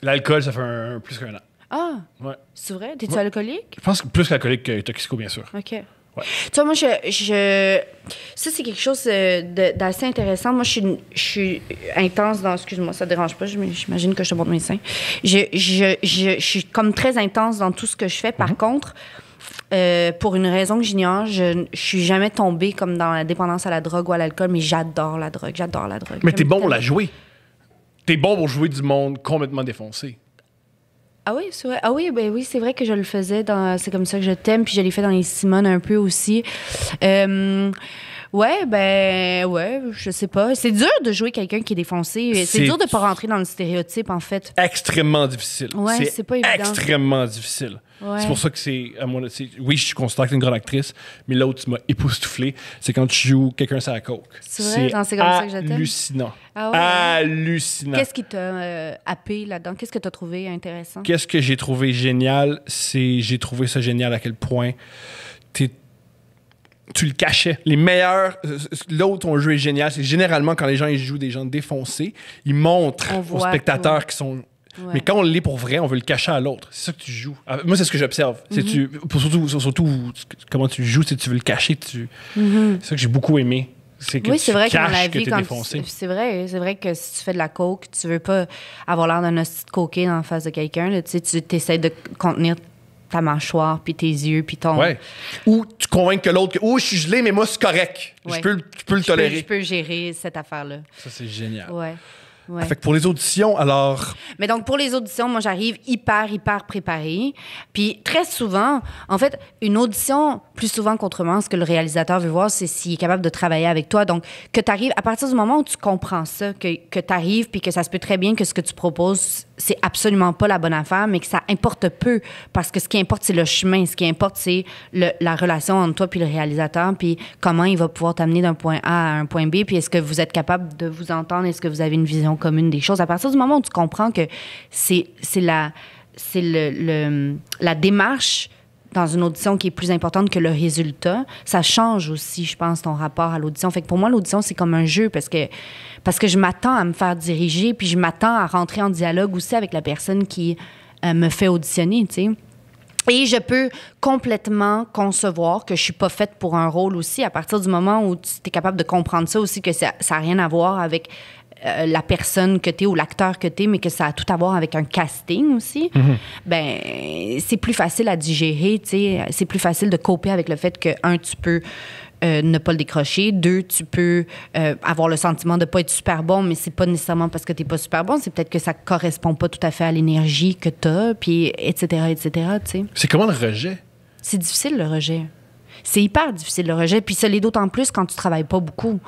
L'alcool, ça fait un, plus qu'un an. Ah! Ouais. C'est vrai? T'es-tu alcoolique? Je pense que plus qu'alcoolique que toxico, bien sûr. OK moi, je, ça, c'est quelque chose euh, d'assez intéressant. Moi, je suis, intense dans. Excuse-moi, ça ne dérange pas. J'imagine que je te montre mes seins. Je, je, je, suis comme très intense dans tout ce que je fais. Par mhm. contre, euh, pour une raison que j'ignore, je, ne suis jamais tombée comme dans la dépendance à la drogue ou à l'alcool, mais j'adore la drogue. J'adore la drogue. Mais t'es bon pour la jouer. T'es bon pour jouer du monde complètement défoncé. Ah oui, c'est vrai. Ah oui, ben oui, c'est vrai que je le faisais dans. C'est comme ça que je t'aime, puis je l'ai fait dans les Simone un peu aussi. Euh, Ouais, ben, ouais, je sais pas. C'est dur de jouer quelqu'un qui est défoncé. C'est dur de pas rentrer dans le stéréotype, en fait. Extrêmement difficile. Ouais, c'est pas évident. Extrêmement difficile. C'est pour ça que c'est, à mon oui, je suis que une grande actrice, mais l'autre, tu m'as époustouflé. C'est quand tu joues quelqu'un sur la coke. C'est vrai, c'est comme ça que j'attends. Hallucinant. Ah ouais. Hein? Hallucinant. Qu'est-ce qui t'a euh, happé là-dedans? Qu'est-ce que tu as trouvé intéressant? Qu'est-ce que j'ai trouvé génial? C'est, j'ai trouvé ça génial à quel point tu tu le cachais. Les meilleurs, euh, euh, l'autre, ton jeu est génial. C'est généralement quand les gens ils jouent des gens défoncés, ils montrent aux spectateurs qui sont Mais quand on l'est pour vrai, on veut le cacher à l'autre. C'est ça que tu joues. Ah, moi, c'est ce que j'observe. Mhm. surtout, surtout, comment tu joues, si tu veux le cacher. Mhm. C'est ça que j'ai beaucoup aimé. C'est que oui, c'est vrai que dans la vie, c'est vrai, c'est vrai que si tu fais de la coke, tu veux pas avoir l'air d'un hostie de dans en face de quelqu'un. Tu sais, tu essaies de contenir ta mâchoire, puis tes yeux, puis ton. Ou tu convaincs que l'autre Ou oh, je suis gelé, mais moi, c'est correct. Je, peux, le tolérer. je peux gérer cette affaire-là. Ça, c'est génial. Ouais. Fait que pour les auditions, alors. Mais donc, pour les auditions, moi, j'arrive hyper, hyper préparée. Puis, très souvent, en fait, une audition, plus souvent qu'autrement, ce que le réalisateur veut voir, c'est s'il est capable de travailler avec toi. Donc, que tu arrives, à partir du moment où tu comprends ça, que, que tu arrives, puis que ça se peut très bien que ce que tu proposes, c'est absolument pas la bonne affaire, mais que ça importe peu parce que ce qui importe, c'est le chemin. Ce qui importe, c'est la relation entre toi puis le réalisateur, puis comment il va pouvoir t'amener d'un point A à un point B, puis est-ce que vous êtes capable de vous entendre, est-ce que vous avez une vision commune des choses. À partir du moment où tu comprends que c'est la, le, le, la démarche dans une audition qui est plus importante que le résultat, ça change aussi, je pense, ton rapport à l'audition. Fait que pour moi, l'audition, c'est comme un jeu parce que, parce que je m'attends à me faire diriger, puis je m'attends à rentrer en dialogue aussi avec la personne qui euh, me fait auditionner, tu sais. Et je peux complètement concevoir que je suis pas faite pour un rôle aussi, à partir du moment où tu es capable de comprendre ça aussi, que ça n'a rien à voir avec euh, la personne que tu ou l'acteur que tu mais que ça a tout à voir avec un casting aussi, mhm. ben c'est plus facile à digérer, tu sais. C'est plus facile de copier avec le fait que, un, tu peux euh, ne pas le décrocher. Deux, tu peux euh, avoir le sentiment de pas être super bon, mais c'est pas nécessairement parce que t'es pas super bon, c'est peut-être que ça correspond pas tout à fait à l'énergie que t'as, puis etc., etc., tu C'est comment le rejet? C'est difficile, le rejet. C'est hyper difficile le rejet. Puis ça l'est d'autant plus quand tu travailles pas beaucoup.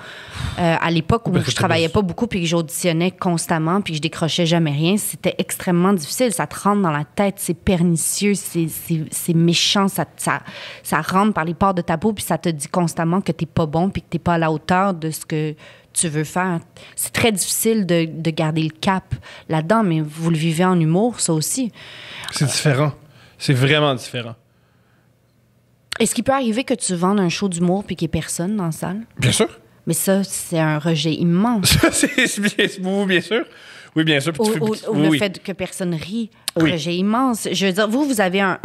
Euh, à l'époque où ben, je travaillais pas beaucoup puis que j'auditionnais constamment puis que je décrochais jamais rien, c'était extrêmement difficile. Ça te rentre dans la tête, c'est pernicieux, c'est méchant, ça, ça, ça rentre par les pores de ta peau puis ça te dit constamment que tu t'es pas bon puis que t'es pas à la hauteur de ce que tu veux faire. C'est très difficile de, de, garder le cap là-dedans, mais vous le vivez en humour, ça aussi. C'est différent. C'est vraiment différent. Est-ce qu'il peut arriver que tu vendes un show d'humour puis qu'il n'y ait personne dans la salle? Bien sûr. Mais ça, c'est un rejet immense. Ça, [LAUGHS] c'est bien, bien sûr. Oui, bien sûr. Ou, le fait que personne rit, oui. rejet immense. Je veux dire, vous, vous avez un.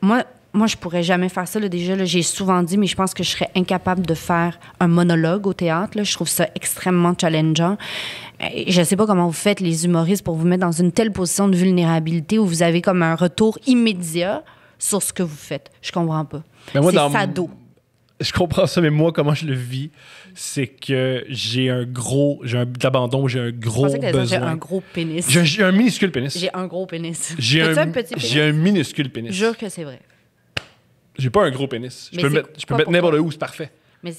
moi, moi, je pourrais jamais faire ça. déjà, j'ai souvent dit, mais je pense que je serais incapable de faire un monologue au théâtre. Je trouve ça extrêmement challengeant. Euh, je ne sais pas comment vous faites, les humoristes, pour vous mettre dans une telle position de vulnérabilité où vous avez comme un retour immédiat sur ce que vous faites. Je comprends pas. Mais moi, dans... Je comprends ça, mais moi, comment je le vis, c'est que j'ai un gros. J'ai un d'abandon, j'ai un gros. Je que besoin. J'ai un gros pénis. J'ai un minuscule pénis. J'ai un gros pénis. [LAUGHS] J'ai un, petit pénis. J'ai un minuscule pénis. Jure que c'est vrai. J'ai pas un gros pénis. je peux mettre, je peux mettre n'importe où, c'est parfait. Mais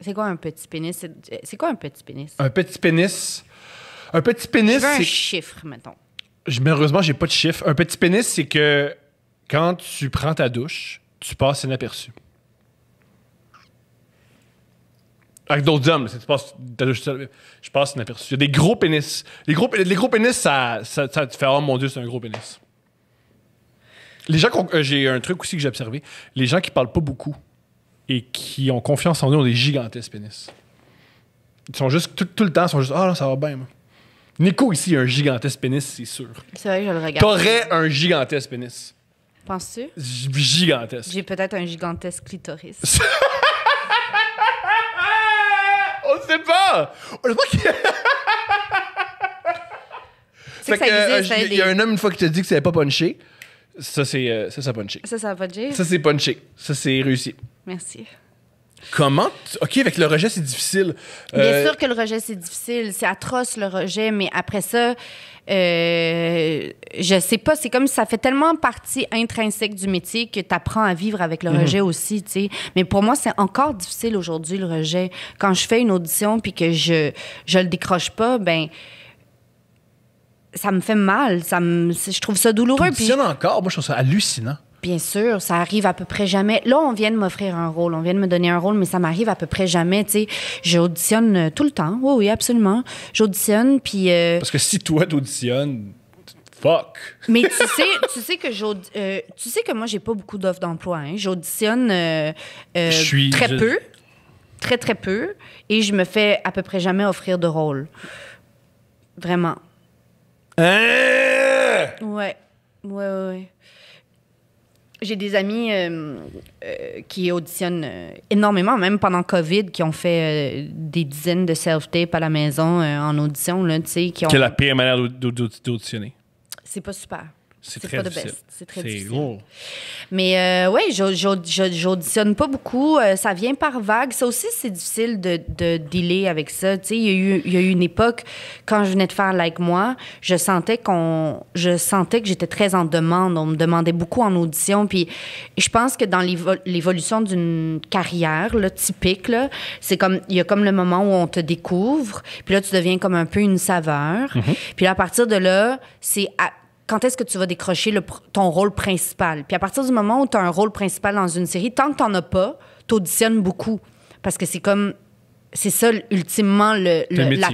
c'est quoi un petit pénis? C'est quoi un petit pénis? Un petit pénis. Un petit pénis. Je veux un chiffre, mettons. malheureusement, j'ai pas de chiffre. Un petit pénis, c'est que quand tu prends ta douche, tu passes inaperçu. Avec d'autres hommes, tu passes, je passe inaperçu. Il y a des gros pénis. Les gros, les gros pénis, ça, ça, ça, Oh mon Dieu, c'est un gros pénis. Les gens euh, J'ai un truc aussi que j'ai observé. Les gens qui parlent pas beaucoup et qui ont confiance en eux ont des gigantesques pénis. Ils sont juste tout, le temps, ils sont juste Ah, oh, ça va bien. Nico, ici, a un gigantesque pénis, c'est sûr. C'est vrai je le regarde. T'aurais un gigantesque pénis. Penses-tu? Gigantesque. J'ai peut-être un gigantesque clitoris. [LAUGHS] On ne sait pas! Il y a un homme, une fois, qui te dit que c'est pas punché. Ça, c'est euh, ça, ça punché. Ça, ça punché. Ça, c'est punché. Ça, c'est réussi. Merci. Comment. OK, avec le rejet, c'est difficile. Bien euh, sûr que le rejet, c'est difficile. C'est atroce, le rejet, mais après ça. Euh, je sais pas, c'est comme ça fait tellement partie intrinsèque du métier que tu apprends à vivre avec le mhm. rejet aussi, tu sais. Mais pour moi, c'est encore difficile aujourd'hui le rejet. Quand je fais une audition puis que je je le décroche pas, ben ça me fait mal, ça me, je trouve ça y douloureux. Puis... encore, moi je trouve ça hallucinant. Bien sûr, ça arrive à peu près jamais. Là, on vient de m'offrir un rôle, on vient de me donner un rôle, mais ça m'arrive à peu près jamais. Tu sais, j'auditionne euh, tout le temps. Oui, oui, absolument. J'auditionne, puis. Euh, Parce que si toi t'auditionnes, fuck. Mais tu [LAUGHS] sais, tu sais que euh, tu sais que moi j'ai pas beaucoup d'offres d'emploi. Hein. J'auditionne très peu, très très peu, et je me fais à peu près jamais offrir de rôle. Vraiment. Hein? Ouais, ouais, ouais. ouais j'ai des amis euh, euh, qui auditionnent euh, énormément, même pendant COVID, qui ont fait des dizaines de self-tapes à la maison en audition. Là, qui ont... Quelle la pire manière d'auditionner? C'est pas super. C'est très difficile. C'est très difficile. Mais euh, je j'auditionne pas beaucoup. Euh, ça vient par vague. Ça aussi, c'est difficile de, de, dealer avec ça. Il y, y, a eu une époque, quand je venais de faire Like Moi, je sentais, qu'on, je sentais que j'étais très en demande. On me demandait beaucoup en audition. Puis je pense que dans l'évolution d'une carrière là, typique, c'est comme il y a comme le moment où on te découvre. Puis là, tu deviens comme un peu une saveur. Mm-hmm. Puis là, à partir de là, c'est quand est-ce que tu vas décrocher ton rôle principal. Puis à partir du moment où tu as un rôle principal dans une série, tant que tu n'en as pas, tu auditionnes beaucoup. Parce que c'est comme. C'est ça, ultimement, la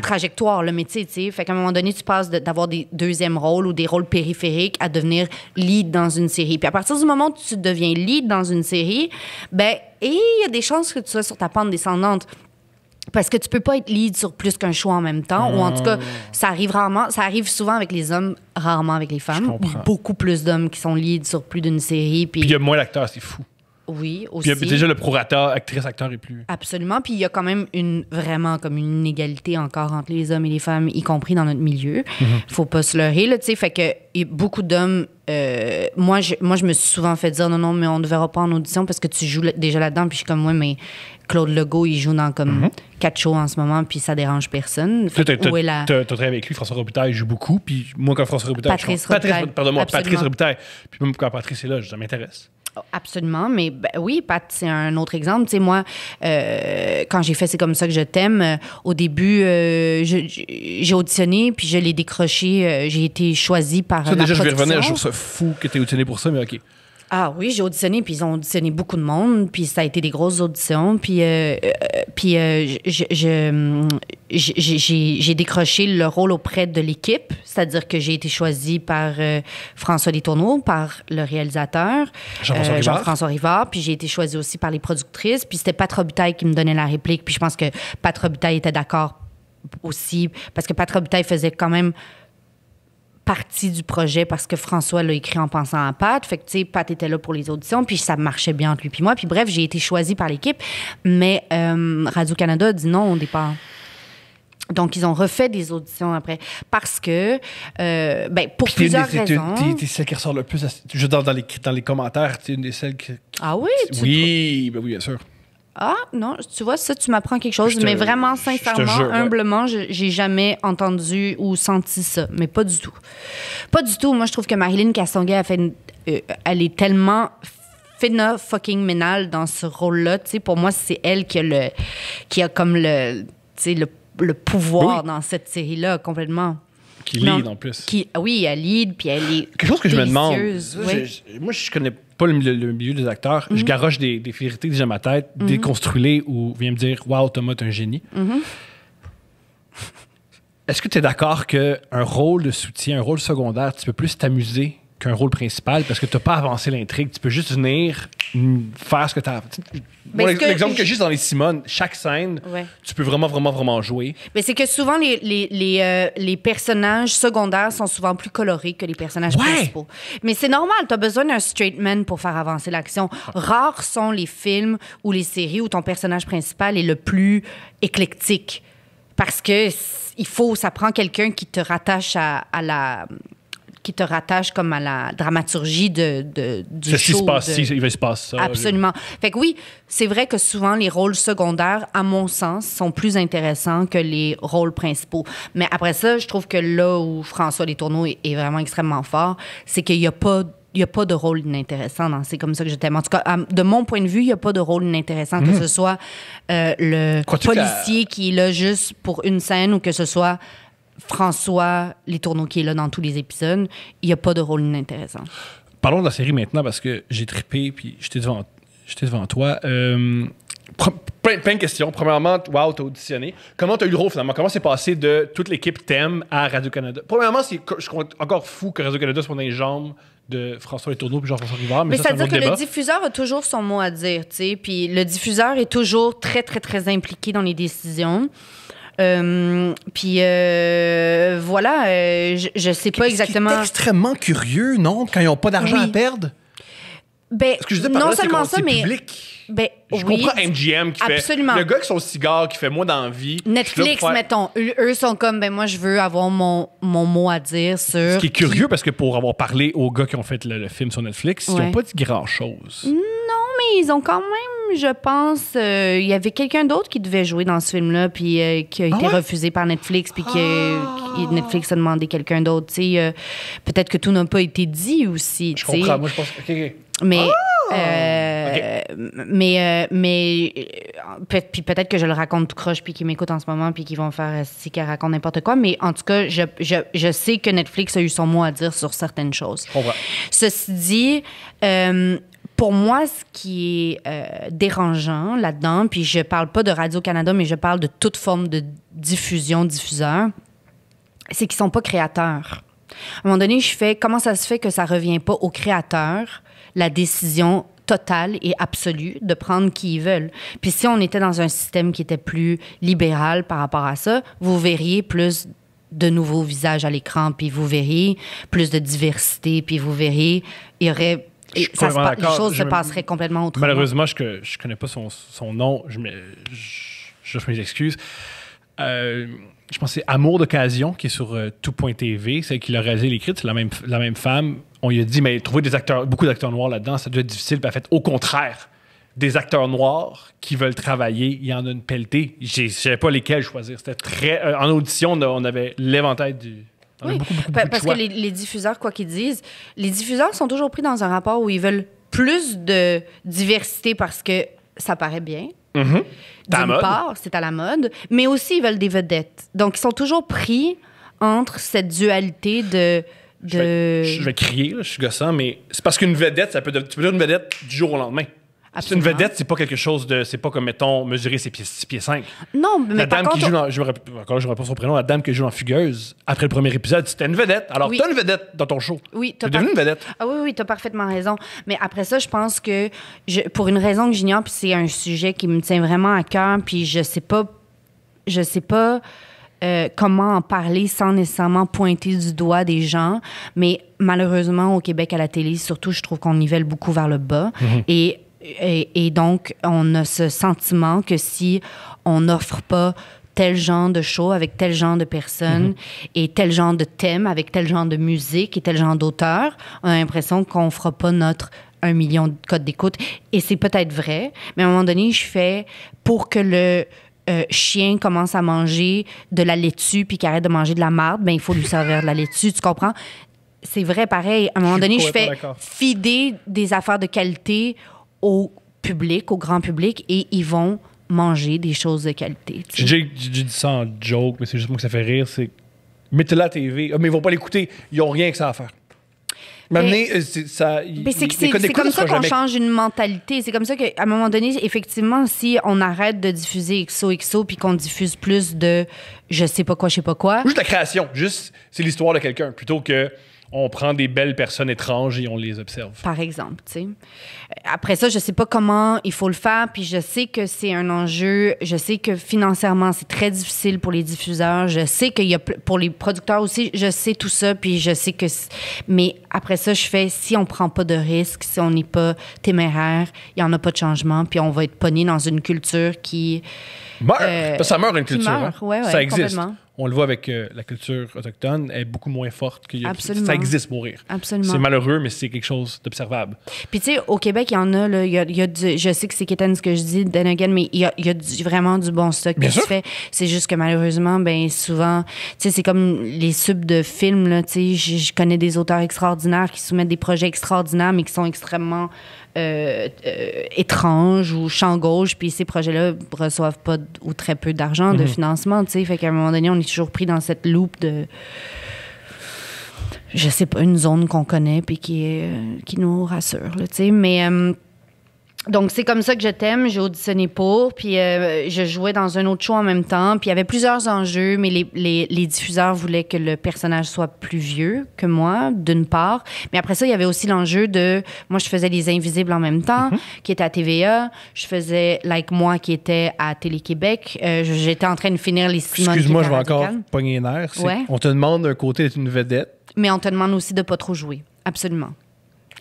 trajectoire, le métier. sais, Fait qu'à un moment donné, tu passes d'avoir des deuxièmes rôles ou des rôles périphériques à devenir lead dans une série. Puis à partir du moment où tu deviens lead dans une série, ben, il y a des chances que tu sois sur ta pente descendante parce que tu peux pas être lead sur plus qu'un show en même temps, ou en tout cas, ah. ça arrive rarement, ça arrive souvent avec les hommes, rarement avec les femmes. Beaucoup plus d'hommes qui sont lead sur plus d'une série. Puis il y a moins d'acteurs, c'est fou. Oui, aussi. Puis déjà, le prorata, actrice-acteur est plus. Absolument. Puis il y a quand même une, vraiment comme une inégalité encore entre les hommes et les femmes, y compris dans notre milieu. Mhm. Faut pas se leurrer, là, tu sais. Fait que beaucoup d'hommes. Euh, moi, je, moi, je me suis souvent fait dire non, non, mais on ne verra pas en audition parce que tu joues déjà là-dedans. Puis je suis comme, ouais, mais Claude Legault, il joue dans comme 4 mhm. shows en ce moment, puis ça dérange personne. Tu as, travaillé avec lui, François Robitaille joue beaucoup. Puis moi, quand François Robitaille. Patrice Robitaille. pardon, moi, Patrice Robitaille. Puis même quand Patrice est là, ça m'intéresse. Absolument, mais ben, oui, Pat, c'est un autre exemple. Tu sais, moi, euh, quand j'ai fait C'est comme ça que je t'aime, euh, au début, euh, j'ai auditionné, puis je l'ai décroché, euh, j'ai été choisi par. Ça, déjà, je vais revenir, je fou que était auditionné pour ça, mais OK. Ah oui, j'ai auditionné, puis ils ont auditionné beaucoup de monde, puis ça a été des grosses auditions, puis, euh, euh, puis euh, j'ai décroché le rôle auprès de l'équipe, c'est-à-dire que j'ai été choisie par François Détourneau, par le réalisateur, Jean-François Rivard. puis j'ai été choisie aussi par les productrices, puis c'était Pat Robitaille qui me donnait la réplique, puis je pense que Pat Robitaille était d'accord aussi, parce que Pat Robitaille faisait quand même partie du projet parce que François l'a écrit en pensant à Pat. Fait que, tu sais, Pat était là pour les auditions, puis ça marchait bien entre lui puis moi. Puis bref, j'ai été choisie par l'équipe, mais euh, Radio-Canada dit non au départ. Donc, ils ont refait des auditions après. Parce que, euh, ben, pour plusieurs Tu tu raisons... celle qui ressort le plus, je dans, les, dans les commentaires, une des celles qui... Ah oui? oui, ben oui, bien sûr. Ah non, tu vois, ça, tu m'apprends quelque chose, mais vraiment sincèrement, humblement, j'ai jamais entendu ou senti ça, mais pas du tout. Pas du tout. Moi, je trouve que Marilyn Castonguay a fait euh, elle est tellement fina fucking ménale dans ce rôle-là. Pour moi, c'est elle qui a, le, qui a comme le, le, le pouvoir dans cette série-là complètement. Qui non, lead en plus. Qui, ah oui, elle lead, puis elle est. Quelque chose que je me demande. Moi, Je, moi, je connais pas le, le milieu des acteurs. Je mhm. garoche des, des vérités déjà ma tête, mhm. déconstruis-les ou viens me dire Waouh, Thomas, t'es un génie. Mhm. Est-ce que tu es d'accord qu'un rôle de soutien, un rôle secondaire, tu peux plus t'amuser un rôle principal parce que tu n'as pas avancé l'intrigue. Tu peux juste venir faire ce que tu as. L'exemple que, j'ai juste dans les Simones, chaque scène, tu peux vraiment, vraiment, vraiment jouer. Mais c'est que souvent, les, les, les, euh, personnages secondaires sont souvent plus colorés que les personnages principaux. Mais c'est normal, tu as besoin d'un straight man pour faire avancer l'action. Rares sont les films ou les séries où ton personnage principal est le plus éclectique. Parce que il faut, ça prend quelqu'un qui te rattache à, à la qui te rattache comme à la dramaturgie de, de du ce qui Se passe, il va se passer ça. Absolument. Fait que oui, c'est vrai que souvent, les rôles secondaires, à mon sens, sont plus intéressants que les rôles principaux. Mais après ça, je trouve que là où François les est, est vraiment extrêmement fort, c'est qu'il n'y a pas il a pas de rôle inintéressant dans C'est comme ça que je t'aime. En tout cas, de mon point de vue, il n'y a pas de rôle inintéressant, que hmm. ce soit euh, le policier qui est là juste pour une scène ou que ce soit François Les Tourneaux qui est là dans tous les épisodes, il n'y a pas de rôle inintéressant. Parlons de la série maintenant parce que j'ai trippé puis j'étais devant, j'étais devant toi. Euh, plein, plein, de questions. Premièrement, wow, t'as auditionné. Comment t'as eu le rôle finalement? Comment c'est passé de toute l'équipe Thème à Radio-Canada? Premièrement, c'est je suis encore fou que Radio-Canada soit dans les jambes de François Tourneaux puis Jean-François Rivard. Mais, ça, veut dire que le diffuseur a toujours son mot à dire, tu sais. Puis le diffuseur est toujours très, très, très impliqué dans les décisions. Euh, puis euh, voilà, euh, je, sais pas exactement. C'est extrêmement curieux, non, quand ils n'ont pas d'argent à perdre. Ben, Ce que je dis par non là, seulement ça, mais public. Ben, je comprends MGM qui Absolument. fait. Le gars qui sont cigares, qui fait moi d'envie. Netflix, mettons, eux sont comme, ben moi, je veux avoir mon, mon mot à dire sur. Ce qui est curieux parce que pour avoir parlé aux gars qui ont fait le, film sur Netflix, ils n'ont pas dit grand chose. Non, mais ils ont quand même je pense, euh, il y avait quelqu'un d'autre qui devait jouer dans ce film-là, puis euh, qui a ah été refusé par Netflix, puis que ah! Netflix a demandé quelqu'un d'autre. Euh, peut-être que tout n'a pas été dit aussi. Je comprends. Moi, je pense. Mais. Ah! mais mais puis peut-être que je le raconte tout croche puis qu'ils m'écoutent en ce moment puis qu'ils vont faire si qu'elle raconte n'importe quoi mais en tout cas je, sais que Netflix a eu son mot à dire sur certaines choses. Ceci dit pour moi, ce qui est euh, dérangeant là-dedans, puis je parle pas de Radio-Canada, mais je parle de toute forme de diffusion, diffuseur, c'est qu'ils sont pas créateurs. À un moment donné, je fais comment ça se fait que ça revient pas aux créateurs, la décision totale et absolue de prendre qui ils veulent. Puis si on était dans un système qui était plus libéral par rapport à ça, vous verriez plus de nouveaux visages à l'écran, puis vous verriez plus de diversité, puis vous verriez, il y aurait et ça se les choses je se passeraient complètement autrement. Malheureusement, je ne connais pas son, son nom. Je, me, je, je, mes excuses. Euh, je pense que c'est Amour d'occasion qui est sur euh, tout.tv, c'est qui l'a réalisé l'écrit, c'est la même, la même femme. On lui a dit, mais trouver des acteurs, beaucoup d'acteurs noirs là-dedans, ça doit être difficile. en fait, au contraire, des acteurs noirs qui veulent travailler, il y en a une pelletée. Je ne savais pas lesquels choisir. C'était très. Euh, en audition, on, avait l'éventail du, oui, parce que les, diffuseurs, quoi qu'ils disent, les diffuseurs sont toujours pris dans un rapport où ils veulent plus de diversité parce que ça paraît bien. Mm-hmm. D'une part, c'est à la mode, mais aussi ils veulent des vedettes. Donc, ils sont toujours pris entre cette dualité de. Je, vais, crier, je suis gossant, mais c'est parce qu'une vedette, ça peut, tu peux devenir une vedette du jour au lendemain. C'est une vedette, c'est pas quelque chose de. C'est pas comme, mettons, mesurer ses pieds, pieds 5. Non, mais. La dame par contre, Je je son prénom. La dame qui joue en Fugueuse, après le premier épisode, c'était une vedette. Alors, t'as une vedette dans ton show. Oui, t'as T'es une vedette. Ah oui, oui, t'as parfaitement raison. Mais après ça, je pense que je- pour une raison que j'ignore, puis c'est un sujet qui me tient vraiment à cœur, puis je sais pas, je sais pas euh, comment en parler sans nécessairement pointer du doigt des gens. Mais malheureusement, au Québec à la télé, surtout, je trouve qu'on nivelle beaucoup vers le bas. Mm-hmm. Et et, donc, on a ce sentiment que si on n'offre pas tel genre de show avec tel genre de personnes mhm. et tel genre de thème avec tel genre de musique et tel genre d'auteur, on a l'impression qu'on fera pas notre 1 million de codes d'écoute. Et c'est peut-être vrai, mais à un moment donné, je fais pour que le euh, chien commence à manger de la laitue puis qu'il arrête de manger de la marde, ben, il faut lui servir de la laitue, tu comprends? C'est vrai, pareil. À un moment donné, je fais fider des affaires de qualité au public, au grand public, et ils vont manger des choses de qualité. J'ai dit ça en joke, mais c'est juste moi que ça fait rire. C'est mettez-la à TV. Ah, mais ils vont pas l'écouter. Ils ont rien que ça à faire. Mais, euh, c'est comme ça qu'on change une mentalité. C'est comme ça qu'à un moment donné, effectivement, si on arrête de diffuser XOXO puis qu'on diffuse plus de je sais pas quoi, je sais pas quoi. Juste la création. Juste, c'est l'histoire de quelqu'un plutôt que on prend des belles personnes étranges et on les observe. Par exemple, tu sais. Après ça, je sais pas comment il faut le faire, puis je sais que c'est un enjeu, je sais que financièrement, c'est très difficile pour les diffuseurs, je sais qu'il y a pour les producteurs aussi, je sais tout ça, puis je sais que mais après ça, je fais si on prend pas de risques, si on n'est pas téméraire, il y en a pas de changement, puis on va être pogné dans une culture qui meurt, euh, ça meurt une culture. Meurt, hein. ouais, ça on le voit avec euh, la culture autochtone, est beaucoup moins forte que ça existe mourir. Absolument. C'est malheureux, mais c'est quelque chose d'observable. Puis tu sais, au Québec, il y en a, là, je sais que c'est quétaine ce que je dis, Dan mais il y a, vraiment du bon stock qui se fait. C'est juste que malheureusement, ben souvent, tu sais, c'est comme les subs de films, tu sais, je connais des auteurs extraordinaires qui soumettent des projets extraordinaires, mais qui sont extrêmement étranges euh, euh, étrange ou champ gauche, puis ces projets-là reçoivent pas ou très peu d'argent de mhm. financement, tu sais. Fait qu'à un moment donné, on est toujours pris dans cette loupe de je sais pas, une zone qu'on connaît puis qui, euh, qui nous rassure, tu sais. Mais donc, c'est comme ça que je t'aime. J'ai auditionné pour, puis euh, je jouais dans un autre show en même temps. Puis il y avait plusieurs enjeux, mais les, les, les diffuseurs voulaient que le personnage soit plus vieux que moi, d'une part. Mais après ça, il y avait aussi l'enjeu de. Moi, je faisais Les Invisibles en même temps, mhm. qui était à TVA. Je faisais Like Moi, qui était à Télé-Québec. Euh, J'étais en train de finir les Simone. Excuse-moi, je vais encore pogner les nerfs. On te demande d'un côté d'être une vedette. Mais on te demande aussi de pas trop jouer. Absolument.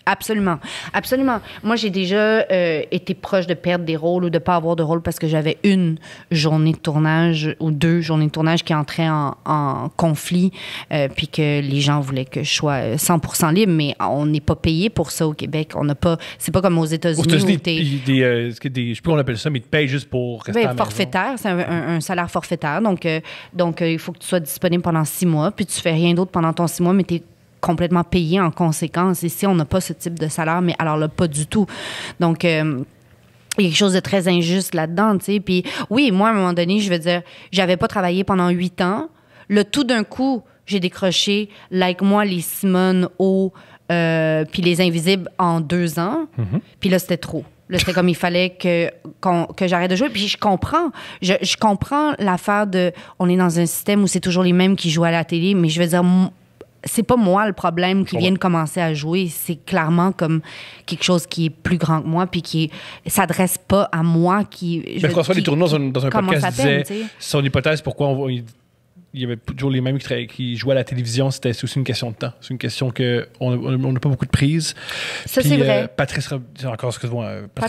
Absolument, absolument. Moi, j'ai déjà euh, été proche de perdre des rôles ou de pas avoir de rôle parce que j'avais une journée de tournage ou deux journées de tournage qui entraient en, en conflit, euh, puis que les gens voulaient que je sois 100% euh, libre. Mais on n'est pas payé pour ça au Québec. On n'a pas, c'est pas comme aux États-Unis. où tu je sais pas on appelle ça, mais tu payes juste pour rester ben, Forfaitaire, c'est un, salaire forfaitaire. Donc, donc il faut que tu sois disponible pendant six mois, puis tu fais rien d'autre pendant ton six mois, mais tu complètement payé en conséquence. Ici, on n'a pas ce type de salaire, mais alors là, pas du tout. Donc, euh, il y a quelque chose de très injuste là-dedans, tu sais. Puis oui, moi, à un moment donné, je veux dire, j'avais pas travaillé pendant huit ans. Le tout d'un coup, j'ai décroché, like moi, les Simone O, euh, puis les Invisibles en deux ans. Mm-hmm. Puis là, c'était trop. Là, c'était comme il fallait que, que j'arrête de jouer. Puis je comprends. Je, je comprends l'affaire de. On est dans un système où c'est toujours les mêmes qui jouent à la télé, mais je veux dire, c'est pas moi le problème qui vient de commencer à jouer. C'est clairement comme quelque chose qui est plus grand que moi, puis qui s'adresse pas à moi. Qui, je, François dans un, podcast, disait son hypothèse pourquoi il, y avait toujours les mêmes qui, jouaient à la télévision, c'était aussi une question de temps. C'est une question qu'on n'a pas beaucoup de prise. Ça, c'est euh, vrai. Patrice, encore,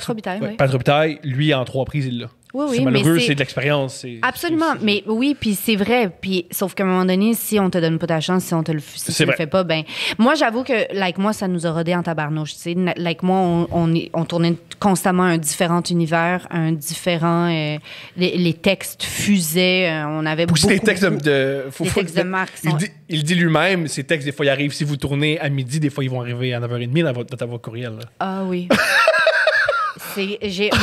Robitaille, lui, en trois prises, il l'a. Oui, oui, c'est malheureux, c'est de l'expérience. Absolument, mais oui, puis c'est vrai. Puis sauf qu'à un moment donné, si on te donne pas ta chance, si on te le, fait pas, ben moi j'avoue que like moi ça nous a rodé en tabarnouche. Tu sais, like moi on, tournait constamment un différent univers, un différent. Euh, les, textes fusaient. Euh, on avait beaucoup. Les textes de, textes de Il dit, lui-même, ces textes des fois ils arrivent. Si vous tournez à midi, des fois ils vont arriver à 9h30 dans votre, dans votre courriel. Ah oui. [LAUGHS]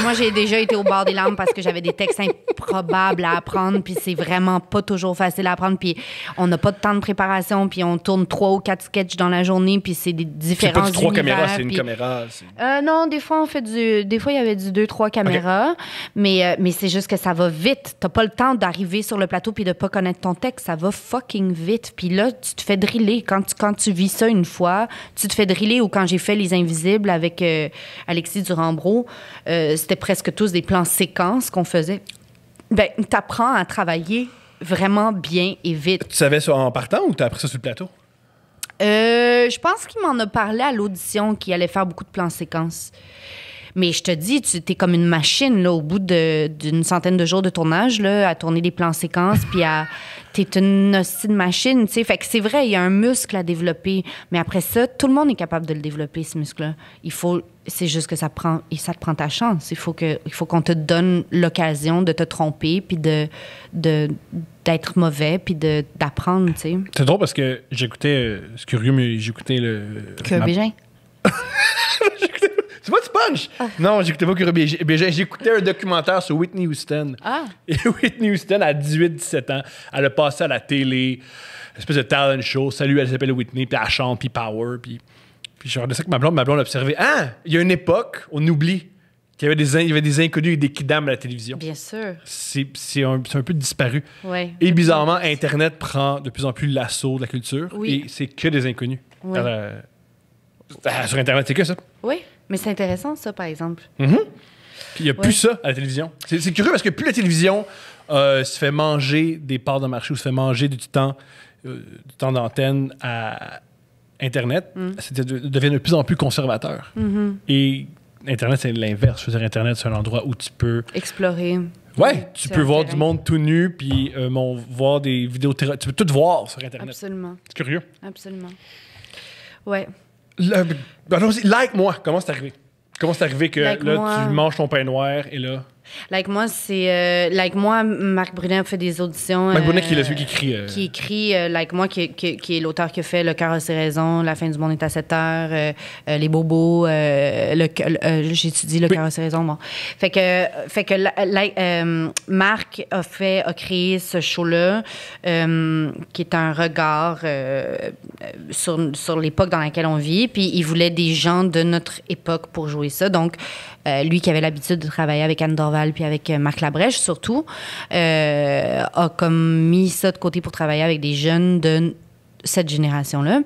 moi, j'ai déjà été au bord des larmes parce que j'avais des textes improbables à apprendre, puis c'est vraiment pas toujours facile à apprendre, puis on n'a pas de temps de préparation, puis on tourne trois ou quatre sketchs dans la journée, puis c'est des différents. C'est pas du trois caméras, c'est une caméra. Euh, non, des fois, on fait Des fois, il y avait du deux, trois caméras, mais, euh, mais c'est juste que ça va vite. T'as pas le temps d'arriver sur le plateau puis de pas connaître ton texte. Ça va fucking vite. Puis là, tu te fais driller. Quand tu, quand tu vis ça une fois, tu te fais driller ou quand j'ai fait Les Invisibles avec euh, Alexis Durambro, euh, c'était presque tous des plans séquences qu'on faisait. Ben, t'apprends à travailler vraiment bien et vite. Tu savais ça en partant ou t'as appris ça sur le plateau? Euh, je pense qu'il m'en a parlé à l'audition qu'il allait faire beaucoup de plans séquences. Mais je te dis, tu es comme une machine là, au bout d'une centaine de jours de tournage là, à tourner des plans séquences puis à t'es une hostie de machine, tu sais. Fait que c'est vrai, il y a un muscle à développer, mais après ça, tout le monde est capable de le développer, ce muscle-là. Il faut, c'est juste que ça prend, et ça te prend ta chance. Il faut que, il faut qu'on te donne l'occasion de te tromper, puis de, de d'être mauvais, puis de d'apprendre, tu sais. C'est drôle parce que j'écoutais, euh, c'est curieux, mais j'écoutais le. Que [LAUGHS] j'écoutais c'est pas du punch! Ah. Non, j'écoutais pas J'écoutais un documentaire sur Whitney Houston. Ah. [LAUGHS] Et Whitney Houston, à 18-17 ans, elle a passé à la télé, espèce de talent show. Salut, elle s'appelle Whitney, puis elle chante, puis Power, puis. Puis je regardais ça que ma blonde, ma blonde observait. Ah, il y a une époque, on oublie qu'il y avait des, il y avait des inconnus et des kidams à la télévision. Bien sûr. C'est, un, peu disparu. Ouais, et bizarrement, Internet prend de plus en plus l'assaut de la culture. Oui. Et c'est que des inconnus. Oui. Euh, sur Internet, c'est que ça. Oui. Mais c'est intéressant, ça, par exemple. Mhm. Puis il n'y a plus ça à la télévision. C'est curieux parce que plus la télévision euh, se fait manger des parts de marché ou se fait manger du temps, euh, du temps d'antenne à Internet, ça mm. devient de plus en plus conservateur. Mm-hmm. Et Internet, c'est l'inverse. Je Internet, c'est un endroit où tu peux. Explorer. Ouais, oui, tu peux voir du monde tout nu, puis euh, mon voir des vidéos. Tu peux tout voir sur Internet. Absolument. C'est curieux. Absolument. Ouais. Ben Like-moi. Comment c'est arrivé? Comment c'est arrivé que là, tu manges ton pain noir et là, Like moi, c'est. Euh, like moi, Marc Brunet a fait des auditions. Marc Brunet, qui est écrit. Euh, qui écrit, euh. like moi, qui, est l'auteur qui a fait Le cœur a ses raisons, La fin du monde est à 7 heures, Les bobos, le, j'étudie Le oui. cœur a ses Fait que, fait que Marc a fait, a créé ce show-là, qui est un regard sur, sur l'époque dans laquelle on vit, puis il voulait des gens de notre époque pour jouer ça. Donc, euh, lui qui avait l'habitude de travailler avec Anne Dorval puis avec euh, Marc Labrèche surtout, euh, a comme mis ça de côté pour travailler avec des jeunes de cette génération-là.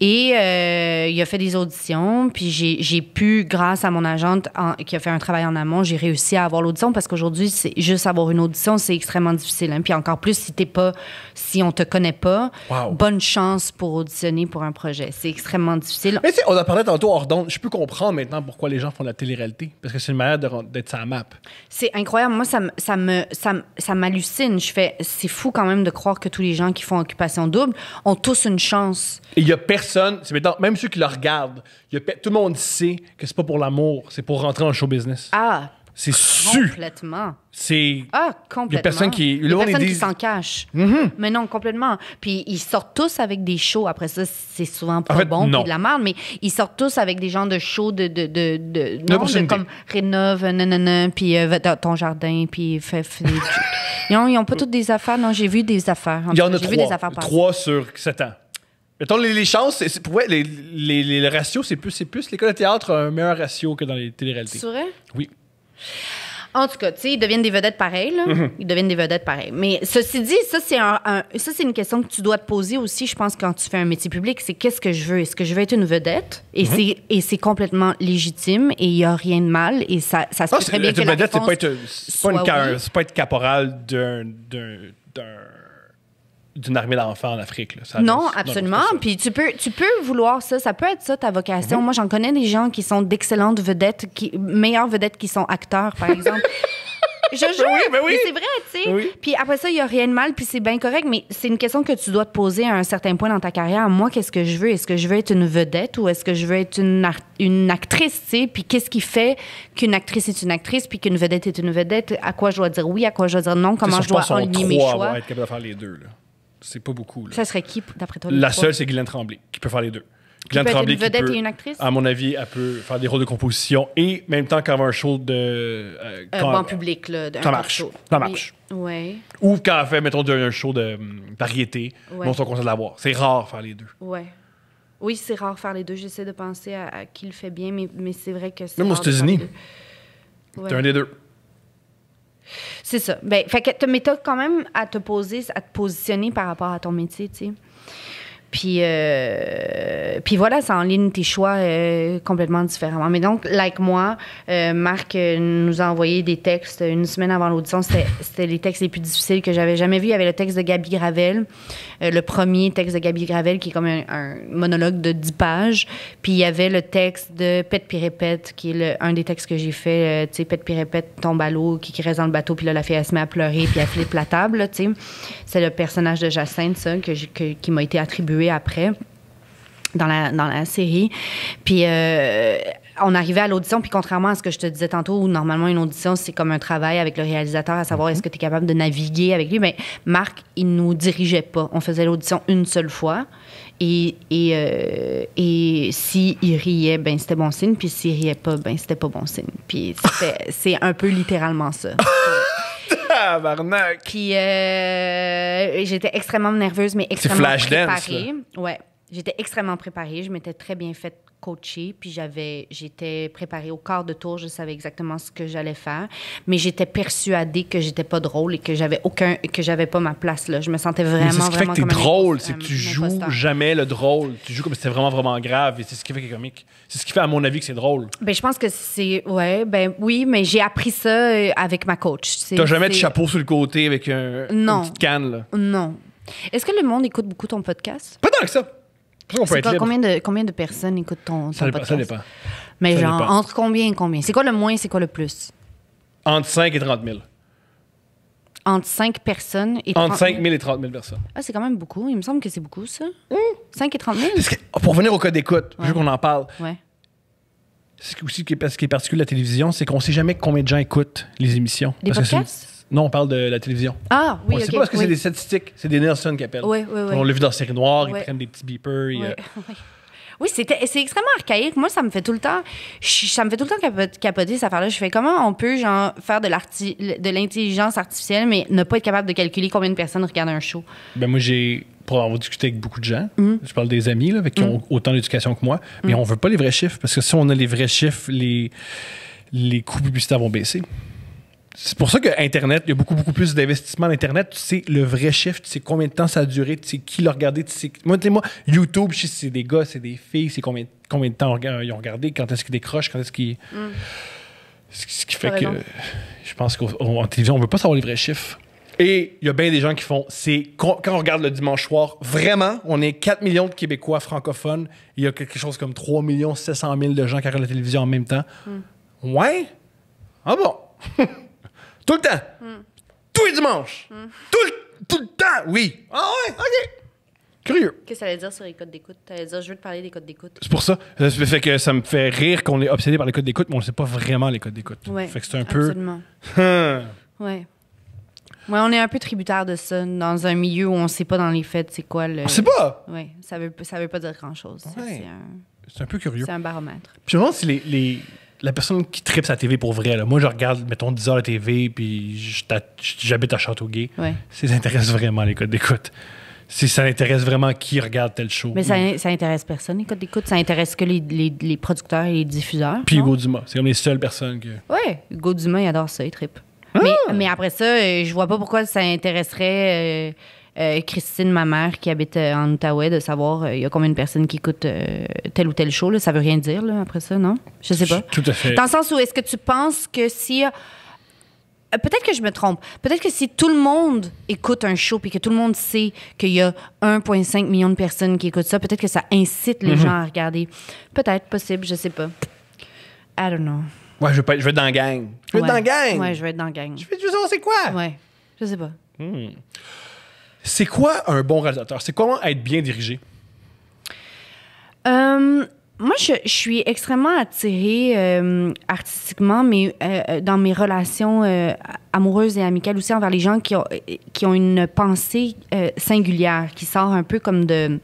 Et euh, il a fait des auditions, puis j'ai pu, grâce à mon agente qui a fait un travail en amont, j'ai réussi à avoir l'audition parce qu'aujourd'hui, c'est juste avoir une audition, c'est extrêmement difficile. Hein. Puis encore plus si t'es pas, si on te connaît pas, bonne chance pour auditionner pour un projet. C'est extrêmement difficile. Mais tu sais, on a parlé tantôt hors d'onde. Je peux comprendre maintenant pourquoi les gens font de la télé-réalité parce que c'est une manière d'être sa map. C'est incroyable. Moi, ça, ça me, ça, ça m'hallucine. Je fais, c'est fou quand même de croire que tous les gens qui font occupation double ont tous une chance. il y a personne, c'est même ceux qui le regardent, tout le monde sait que c'est pas pour l'amour, c'est pour rentrer en show business. Ah, c'est su. Complètement. C'est. Ah, complètement. Il y a personne qui. Là, personne qui s'en cache. Mhm. Mais non, complètement. Puis ils sortent tous avec des shows. Après ça, c'est souvent pas bon, puis de la merde, mais ils sortent tous avec des genres de shows de. de, de, de, non, de comme rénove, euh, nanana, puis euh, ton jardin, puis fais. ils, [LAUGHS] ont, ils ont pas toutes des affaires. Non, j'ai vu des affaires. il y en a trois. Vu des affaires trois sur sept ans. Mettons, les, les chances, c'est, ouais, les, les, les, ratios, c'est plus, c'est plus l'école de théâtre a un meilleur ratio que dans les téléréalités. C'est vrai? Oui. En tout cas, tu sais, ils deviennent des vedettes pareilles. Mhm. Ils deviennent des vedettes pareilles. Mais ceci dit, ça, c'est ça, c'est une question que tu dois te poser aussi, je pense, quand tu fais un métier public. C'est qu'est-ce que je veux? Est-ce que je veux être une vedette? Et, mhm. c'est, complètement légitime et il n'y a rien de mal. Et ça, ça se ah, bien que une vedette, c'est pas pas être caporal d'un d'une armée d'enfants en Afrique. Ça non, absolument. Puis tu peux, tu peux vouloir ça. Ça peut être ça, ta vocation. Mhm. Moi, j'en connais des gens qui sont d'excellentes vedettes, qui, meilleures vedettes qui sont acteurs, par exemple. [LAUGHS] Je joue, oui, mais oui. c'est vrai, tu sais. Puis après ça, il n'y a rien de mal, puis c'est bien correct, mais c'est une question que tu dois te poser à un certain point dans ta carrière. Moi, qu'est-ce que je veux? Est-ce que je veux être une vedette ou est-ce que je veux être une, une actrice, tu sais? Puis qu'est-ce qui fait qu'une actrice est une actrice puis qu'une vedette est une vedette? À quoi je dois dire oui, à quoi je dois dire non? Comment je dois aligner mes être capable de faire les deux, là c'est pas beaucoup. Ça serait qui, d'après toi? La seule, c'est Guylaine Tremblay, qui peut faire les deux. Guylaine Tremblay, une vedette qui peut, une actrice? À mon avis, elle peut faire des rôles de composition et même temps qu'avoir un show de. En euh, euh, public, là, d'un ça marche. Ça marche. Oui. Ou quand elle fait, mettons, un show de hum, variété, on se conseille de la voir. C'est rare faire les deux. Ouais. Oui, c'est rare faire les deux. J'essaie de penser à, qui le fait bien, mais, mais c'est vrai que c'est. Même aux États-Unis. C'est un des deux. C'est ça. Ben, fait que, mais m'étais quand même à te poser, à te positionner par rapport à ton métier, tu sais. Puis, euh, puis voilà, ça en ligne tes choix euh, complètement différemment. Mais donc, like moi, euh, Marc nous a envoyé des textes une semaine avant l'audition. C'était les textes les plus difficiles que j'avais jamais vus. Il y avait le texte de Gabi Gravel, le premier texte de Gabi Gravel qui est comme un, monologue de 10 pages. Puis il y avait le texte de pet puis qui est un des textes que j'ai fait. tu sais, Pète tombe à l'eau, qui, reste dans le bateau, puis là, la fille, elle se met à pleurer, puis elle flippe la table. c'est le personnage de Jacinthe, ça, qui m'a été attribué après dans la, dans la série. Puis euh, on arrivait à l'audition, puis contrairement à ce que je te disais tantôt, où normalement une audition, c'est comme un travail avec le réalisateur, à savoir est-ce mhm. que tu es capable de naviguer avec lui, mais Marc, il nous dirigeait pas. On faisait l'audition une seule fois. Et, et, euh, et s'il riait, ben c'était bon signe. Puis s'il riait pas, ben c'était pas bon signe. Puis [LAUGHS] c'est un peu littéralement ça. [LAUGHS] Tabarnak! Puis euh, j'étais extrêmement nerveuse, mais extrêmement préparée. Dance, Ouais j'étais extrêmement préparée, je m'étais très bien faite coacher. puis j'avais, j'étais préparée au quart de tour, je savais exactement ce que j'allais faire, mais j'étais persuadée que j'étais pas drôle et que j'avais aucun, que j'avais pas ma place là. Je me sentais vraiment, mais ce qui fait que t'es drôle, c'est que tu joues jamais le drôle, tu joues comme si c'était vraiment, vraiment grave, et c'est ce qui fait que comique. C'est ce qui fait, à mon avis, que c'est drôle. Ben, je pense que c'est, ouais, ben oui, mais j'ai appris ça euh, avec ma coach. T'as jamais de chapeau sur le côté avec un, une petite canne là. Non. Est-ce que le monde écoute beaucoup ton podcast? Pas tant que ça. C'est quoi, combien, de, combien de personnes écoutent ton, ça podcast? ça dépend. Mais genre, entre combien et combien? C'est quoi le moins, c'est quoi le plus? Entre 5 et 30 000. Entre 5 personnes et 30 000? Entre 5 000 et 30 000 personnes. Ah, c'est quand même beaucoup. Il me semble que c'est beaucoup, ça. 5 hein? et 30 000? Que, pour venir au code d'écoute, vu qu'on en parle, ouais. ce, qui, aussi, ce qui est particulier de la télévision, c'est qu'on ne sait jamais combien de gens écoutent les émissions. Les podcasts? Non, on parle de la télévision. Ah, oui, on pas parce que c'est des statistiques. C'est des Nelson qui appellent. Oui, On l'a vu dans Série Noire, ils prennent des petits beepers. Euh, [LAUGHS] oui, c'est extrêmement archaïque. Moi, ça me fait tout le temps, ça me fait tout le temps capoter, cette affaire-là. Je fais comment on peut genre faire de l'intelligence artificielle, mais ne pas être capable de calculer combien de personnes regardent un show. Ben moi, j'ai pour avoir discuté avec beaucoup de gens, mm. je parle des amis qui mm. ont autant d'éducation que moi, mais on mm. on veut pas les vrais chiffres parce que si on a les vrais chiffres, les les coûts publicitaires vont baisser. C'est pour ça que Internet, il y a beaucoup, beaucoup plus d'investissement Internet. Tu sais le vrai chiffre, tu sais combien de temps ça a duré, tu sais qui l'a regardé. Tu sais... Moi, YouTube, je sais c'est des gars, c'est des filles, c'est combien, combien de temps ils ont regardé, quand est-ce qu'ils décrochent, quand est-ce qu'ils. Mm. Ce qui fait que je pense qu'en télévision, on ne veut pas savoir les vrais chiffres. Et il y a bien des gens qui font, c'est quand on regarde le dimanche soir, vraiment, on est 4 millions de Québécois francophones, il y a quelque chose comme 3 millions 700 000 de gens qui regardent la télévision en même temps. Mm. Ouais? Ah bon? [LAUGHS] Tout le temps. Tous les dimanches. Tout, le, tout, le temps, oui. Ah ouais, OK. Curieux. Qu'est-ce que ça veut dire sur les codes d'écoute? Ça veut dire, je veux te parler des codes d'écoute. C'est pour ça. Ça fait que ça me fait rire qu'on est obsédé par les codes d'écoute, mais on ne sait pas vraiment les codes d'écoute. Oui, fait que c'est un peu... Absolument. [LAUGHS] Hein. ouais. Ouais, on est un peu tributaire de ça dans un milieu où on ne sait pas dans les faits c'est quoi le. On sait pas. Oui, ça veut veut pas dire grand chose. C'est un... un... peu curieux. C'est un baromètre. je me demande si les, la personne qui tripe sa TV pour vrai, moi, je regarde, mettons, 10 heures la TV, puis j'habite à Châteauguay. Ça intéresse vraiment les codes d'écoute. Si ça intéresse vraiment qui regarde tel show. Mais ça, ça intéresse personne, les codes d'écoute. Ça intéresse que les, producteurs et les diffuseurs. Puis Hugo Dumas. C'est comme les seules personnes que. Oui, Hugo Dumas, il adore ça, il tripe. Ah! Mais, après ça, euh, je vois pas pourquoi ça intéresserait. Euh, euh, Christine, ma mère, qui habite euh, en Outaouais, de savoir euh, il y a combien de personnes qui écoutent tel ou tel show. Là. Ça veut rien dire après ça, non? Je sais pas. Tout à fait. Dans le sens où est-ce que tu penses que si peut-être que je me trompe. Peut-être que si tout le monde écoute un show et que tout le monde sait qu'il y a 1,5 million de personnes qui écoutent ça, peut-être que ça incite les mhm. gens à regarder. Peut-être, possible, je sais pas. I don't know. Ouais, je veux, pas, je veux être dans la gang. Je veux être dans la gang. je veux être dans gang. Je veux savoir c'est quoi. Ouais, je sais pas. Hmm. C'est quoi un bon réalisateur? C'est comment être bien dirigé? Euh, moi, je, suis extrêmement attirée euh, artistiquement, mais euh, dans mes relations amoureuses et amicales aussi envers les gens qui ont une pensée singulière, qui sort un peu comme de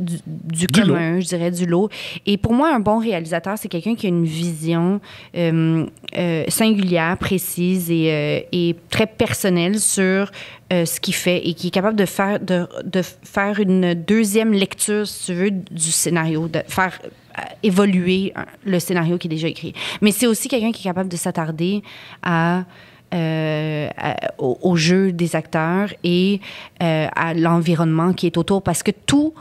du, commun, je dirais, du lot. Et pour moi, un bon réalisateur, c'est quelqu'un qui a une vision euh, euh, singulière, précise euh, et, très personnelle sur ce qu'il fait et qui est capable de faire, de, faire une deuxième lecture, si tu veux, du scénario, de faire évoluer le scénario qui est déjà écrit. Mais c'est aussi quelqu'un qui est capable de s'attarder à... au, jeu des acteurs et à l'environnement qui est autour parce que tout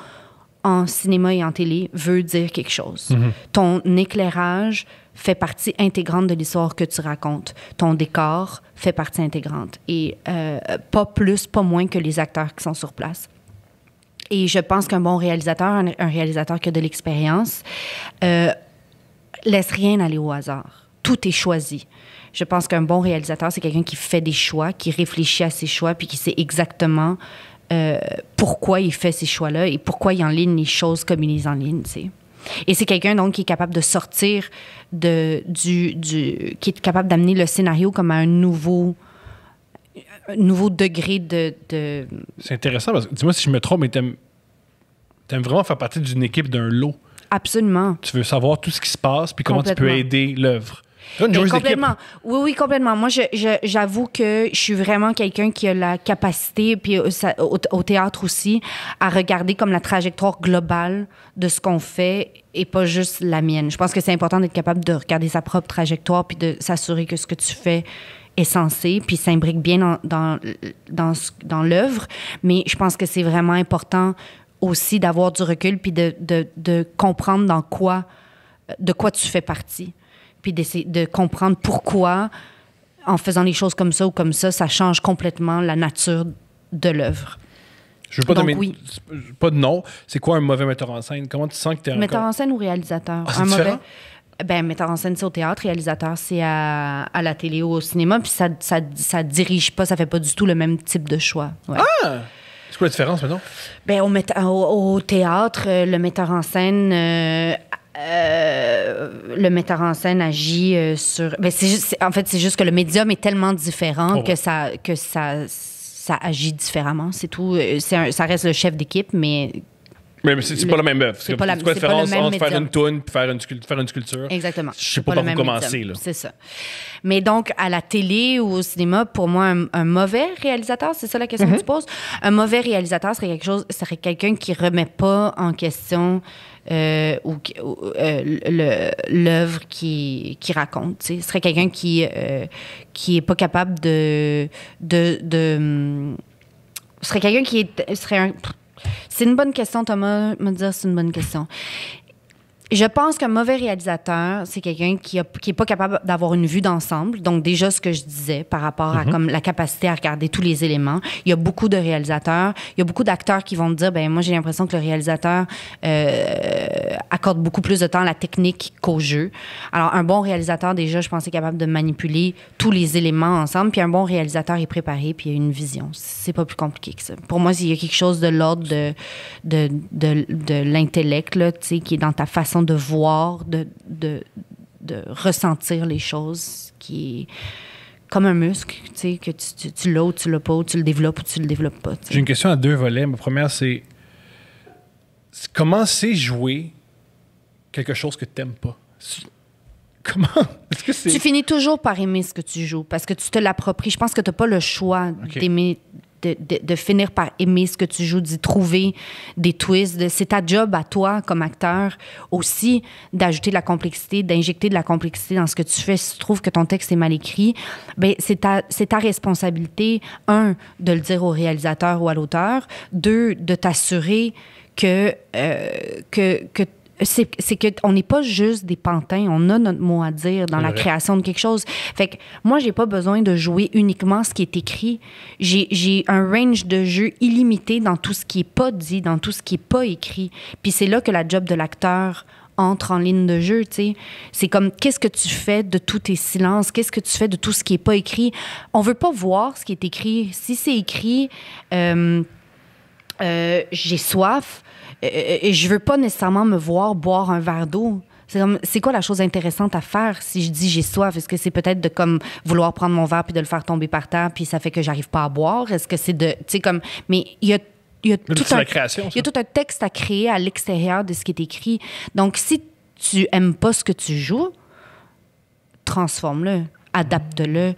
en cinéma et en télé veut dire quelque chose. Mhm. Ton éclairage fait partie intégrante de l'histoire que tu racontes. Ton décor fait partie intégrante. Et euh, pas plus, pas moins que les acteurs qui sont sur place. Et je pense qu'un bon réalisateur, un, réalisateur qui a de l'expérience, euh, laisse rien aller au hasard. Tout est choisi. Je pense qu'un bon réalisateur, c'est quelqu'un qui fait des choix, qui réfléchit à ses choix, puis qui sait exactement euh, pourquoi il fait ces choix-là et pourquoi il enligne les choses comme il les enligne, tu sais. Et c'est quelqu'un donc qui est capable de sortir de du, du qui est capable d'amener le scénario comme à un nouveau nouveau degré de. C'est intéressant parce que dis-moi si je me trompe, mais t'aimes aimes vraiment faire partie d'une équipe d'un lot. Absolument. Tu veux savoir tout ce qui se passe puis comment tu peux aider l'œuvre complètement. Oui, oui, complètement. Moi, j'avoue que je suis vraiment quelqu'un qui a la capacité, puis euh, au, théâtre aussi, à regarder comme la trajectoire globale de ce qu'on fait et pas juste la mienne. Je pense que c'est important d'être capable de regarder sa propre trajectoire puis de s'assurer que ce que tu fais est sensé puis s'imbrique bien dans, dans, l'œuvre. Mais je pense que c'est vraiment important aussi d'avoir du recul puis de, comprendre de quoi tu fais partie puis d'essayer de comprendre pourquoi, en faisant les choses comme ça ou comme ça, ça change complètement la nature de l'œuvre. Je veux pas pas de nom. C'est quoi un mauvais metteur en scène Comment tu sens que tu es un metteur en scène ou réalisateur ah, Un mauvais. Ben, metteur en scène, c'est au théâtre, réalisateur, c'est à, la télé ou au cinéma, puis ça, ça, ça, dirige pas, ça fait pas du tout le même type de choix. Ouais. Ah! C'est quoi la différence maintenant? Ben, au, théâtre, euh, le metteur en scène euh, euh, le metteur en scène agit euh, sur. Ben, en fait, c'est juste que le médium est tellement différent oh, que ça que ça ça agit différemment. C'est tout. Euh, ça reste le chef d'équipe, mais mais c'est pas la même œuvre. C'est pas la différence entre faire une toune et faire une, faire sculpture? Exactement. Je sais pas, par où commencer. C'est ça. Mais donc, à la télé ou au cinéma, pour moi, un, mauvais réalisateur, c'est ça la question que tu mm-hmm. poses? Un mauvais réalisateur serait quelque chose, serait quelqu'un qui remet pas en question euh, ou, euh, l'œuvre qui, raconte. Ce serait quelqu'un qui n'est euh, qui pas capable de de, hum, ce serait quelqu'un qui est serait c'est une bonne question, Thomas. Me dire, c'est une bonne question. Je pense qu'un mauvais réalisateur, c'est quelqu'un qui n'est pas capable d'avoir une vue d'ensemble. Donc, déjà, ce que je disais par rapport à mhm. comme, la capacité à regarder tous les éléments. Il y a beaucoup de réalisateurs, il y a beaucoup d'acteurs qui vont dire ben moi, j'ai l'impression que le réalisateur euh, accorde beaucoup plus de temps à la technique qu'au jeu. Alors, un bon réalisateur, déjà, je pense, est capable de manipuler tous les éléments ensemble. Puis, un bon réalisateur est préparé, puis il a une vision. C'est pas plus compliqué que ça. Pour moi, il y a quelque chose de l'ordre de, de, de, de l'intellect, qui est dans ta façon de voir, de, de, de ressentir les choses qui est comme un muscle, tu sais, que tu, tu, tu l'as ou tu l'as pas, ou tu le développes ou tu le développes pas. J'ai une question à deux volets. Ma première, c'est comment c'est jouer quelque chose que tu n'aimes pas? Comment? [LAUGHS] Est-ce que c'est... Tu finis toujours par aimer ce que tu joues parce que tu te l'appropries. Je pense que tu n'as pas le choix d'aimer de, finir par aimer ce que tu joues, d'y trouver des twists. C'est ta job à toi comme acteur aussi d'ajouter de la complexité, d'injecter de la complexité dans ce que tu fais. Si tu trouves que ton texte est mal écrit, ben c'est ta, ta, responsabilité, un, de le dire au réalisateur ou à l'auteur, deux, de t'assurer que, euh, que c'est qu'on n'est pas juste des pantins, on a notre mot à dire dans la création de quelque chose. Fait que moi, j'ai pas besoin de jouer uniquement ce qui est écrit. J'ai un range de jeu illimité dans tout ce qui est pas dit, dans tout ce qui est pas écrit. Puis c'est là que la job de l'acteur entre en ligne de jeu, tu sais. C'est comme, qu'est-ce que tu fais de tous tes silences? Qu'est-ce que tu fais de tout ce qui est pas écrit? On veut pas voir ce qui est écrit. Si c'est écrit, euh, euh, j'ai soif, et, je veux pas nécessairement me voir boire un verre d'eau. C'est quoi la chose intéressante à faire si je dis j'ai soif? Est-ce que c'est peut-être de comme vouloir prendre mon verre puis de le faire tomber par terre puis ça fait que j'arrive pas à boire? Est-ce que c'est de, tu sais, comme, mais il y a il y, a tout un, il y a tout un texte à créer à l'extérieur de ce qui est écrit. Donc, si tu aimes pas ce que tu joues, transforme-le, adapte-le,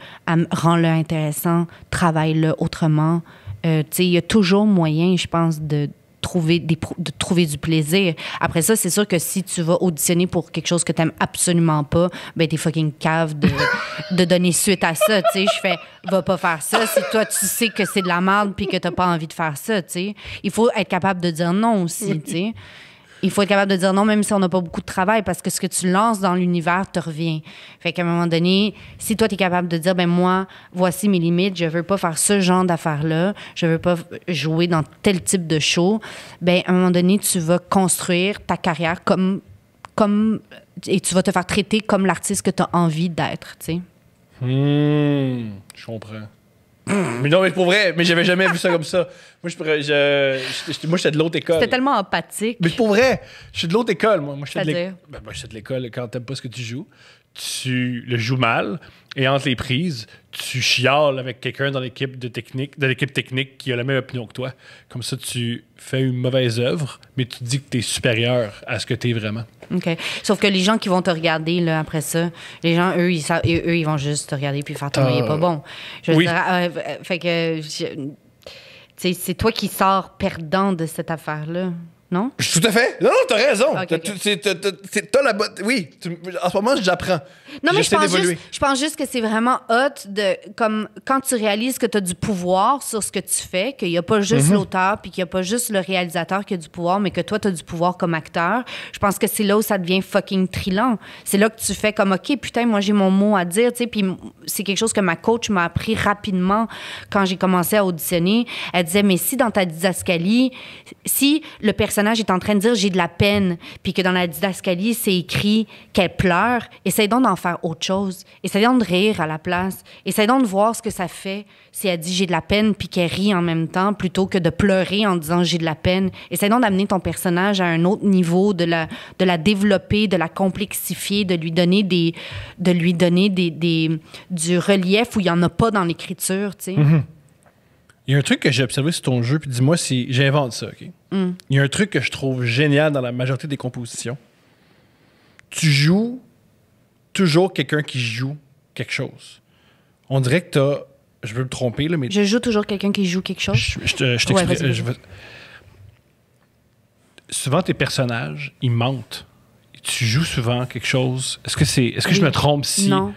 rends-le intéressant, travaille-le autrement. Euh, il y a toujours moyen, je pense, de, trouver, des, de trouver du plaisir. Après ça, c'est sûr que si tu vas auditionner pour quelque chose que tu absolument pas, ben t'es fucking cave de, [LAUGHS] de donner suite à ça. Tu sais, je fais, va pas faire ça si toi tu sais que c'est de la merde puis que t'as pas envie de faire ça. Tu sais, il faut être capable de dire non aussi. Tu sais il faut être capable de dire non, même si on n'a pas beaucoup de travail, parce que ce que tu lances dans l'univers te revient. Fait qu'à un moment donné, si toi, tu es capable de dire, ben moi, voici mes limites, je veux pas faire ce genre d'affaires-là, je veux pas jouer dans tel type de show, ben à un moment donné, tu vas construire ta carrière comme. comme et tu vas te faire traiter comme l'artiste que tu as envie d'être, tu sais. Hum, je comprends. Mm. mais non, mais pour vrai, mais j'avais jamais vu ça comme ça. Moi, je, pourrais, je, moi, j'étais de l'autre école. C'était tellement empathique. Mais pour vrai, je suis de l'autre école, moi. je suis moi, je suis ben, de l'école. Quand t'aimes pas ce que tu joues, tu le joues mal, et entre les prises, tu chiales avec quelqu'un dans l'équipe de technique, de l'équipe technique qui a la même opinion que toi. Comme ça, tu fais une mauvaise œuvre, mais tu dis que tu es supérieur à ce que tu es vraiment. OK. Sauf que les gens qui vont te regarder là, après ça, les gens, eux, ils, savent, eux, ils vont juste te regarder puis faire ton, pas ah. bon. Je oui. dire, euh, fait que. c'est toi qui sors perdant de cette affaire-là non? Tout à fait. Non, non, t'as raison. la Oui, en ce moment, j'apprends. Non, mais je pense, juste, que c'est vraiment hot de, comme, quand tu réalises que t'as du pouvoir sur ce que tu fais, qu'il n'y a pas juste mhm. l'auteur puis qu'il n'y a pas juste le réalisateur qui a du pouvoir, mais que toi, t'as du pouvoir comme acteur. Je pense que c'est là où ça devient fucking trillant. C'est là que tu fais comme, OK, putain, moi, j'ai mon mot à dire, tu Puis c'est quelque chose que ma coach m'a appris rapidement quand j'ai commencé à auditionner. Elle disait, mais si dans ta didascalie, si le personnage personnage est en train de dire j'ai de la peine, puis que dans la didascalie, c'est écrit qu'elle pleure, essaye donc d'en faire autre chose. Essaye donc de rire à la place. Essaye donc de voir ce que ça fait si elle dit j'ai de la peine, puis qu'elle rit en même temps, plutôt que de pleurer en disant j'ai de la peine. Essaye donc d'amener ton personnage à un autre niveau, de la, de la développer, de la complexifier, de lui donner des, de lui donner des, du relief où il n'y en a pas dans l'écriture, tu mm-hmm. Il y a un truc que j'ai observé sur ton jeu, puis dis-moi si j'invente ça, OK? Mm. Il y a un truc que je trouve génial dans la majorité des compositions. Tu joues toujours quelqu'un qui joue quelque chose. On dirait que t'as... Je veux me tromper, là, mais... Je joue toujours quelqu'un qui joue quelque chose? Je, je, Souvent, tes personnages, ils mentent. Tu joues souvent quelque chose. Est-ce que c'est... Est-ce que je me trompe si... Non.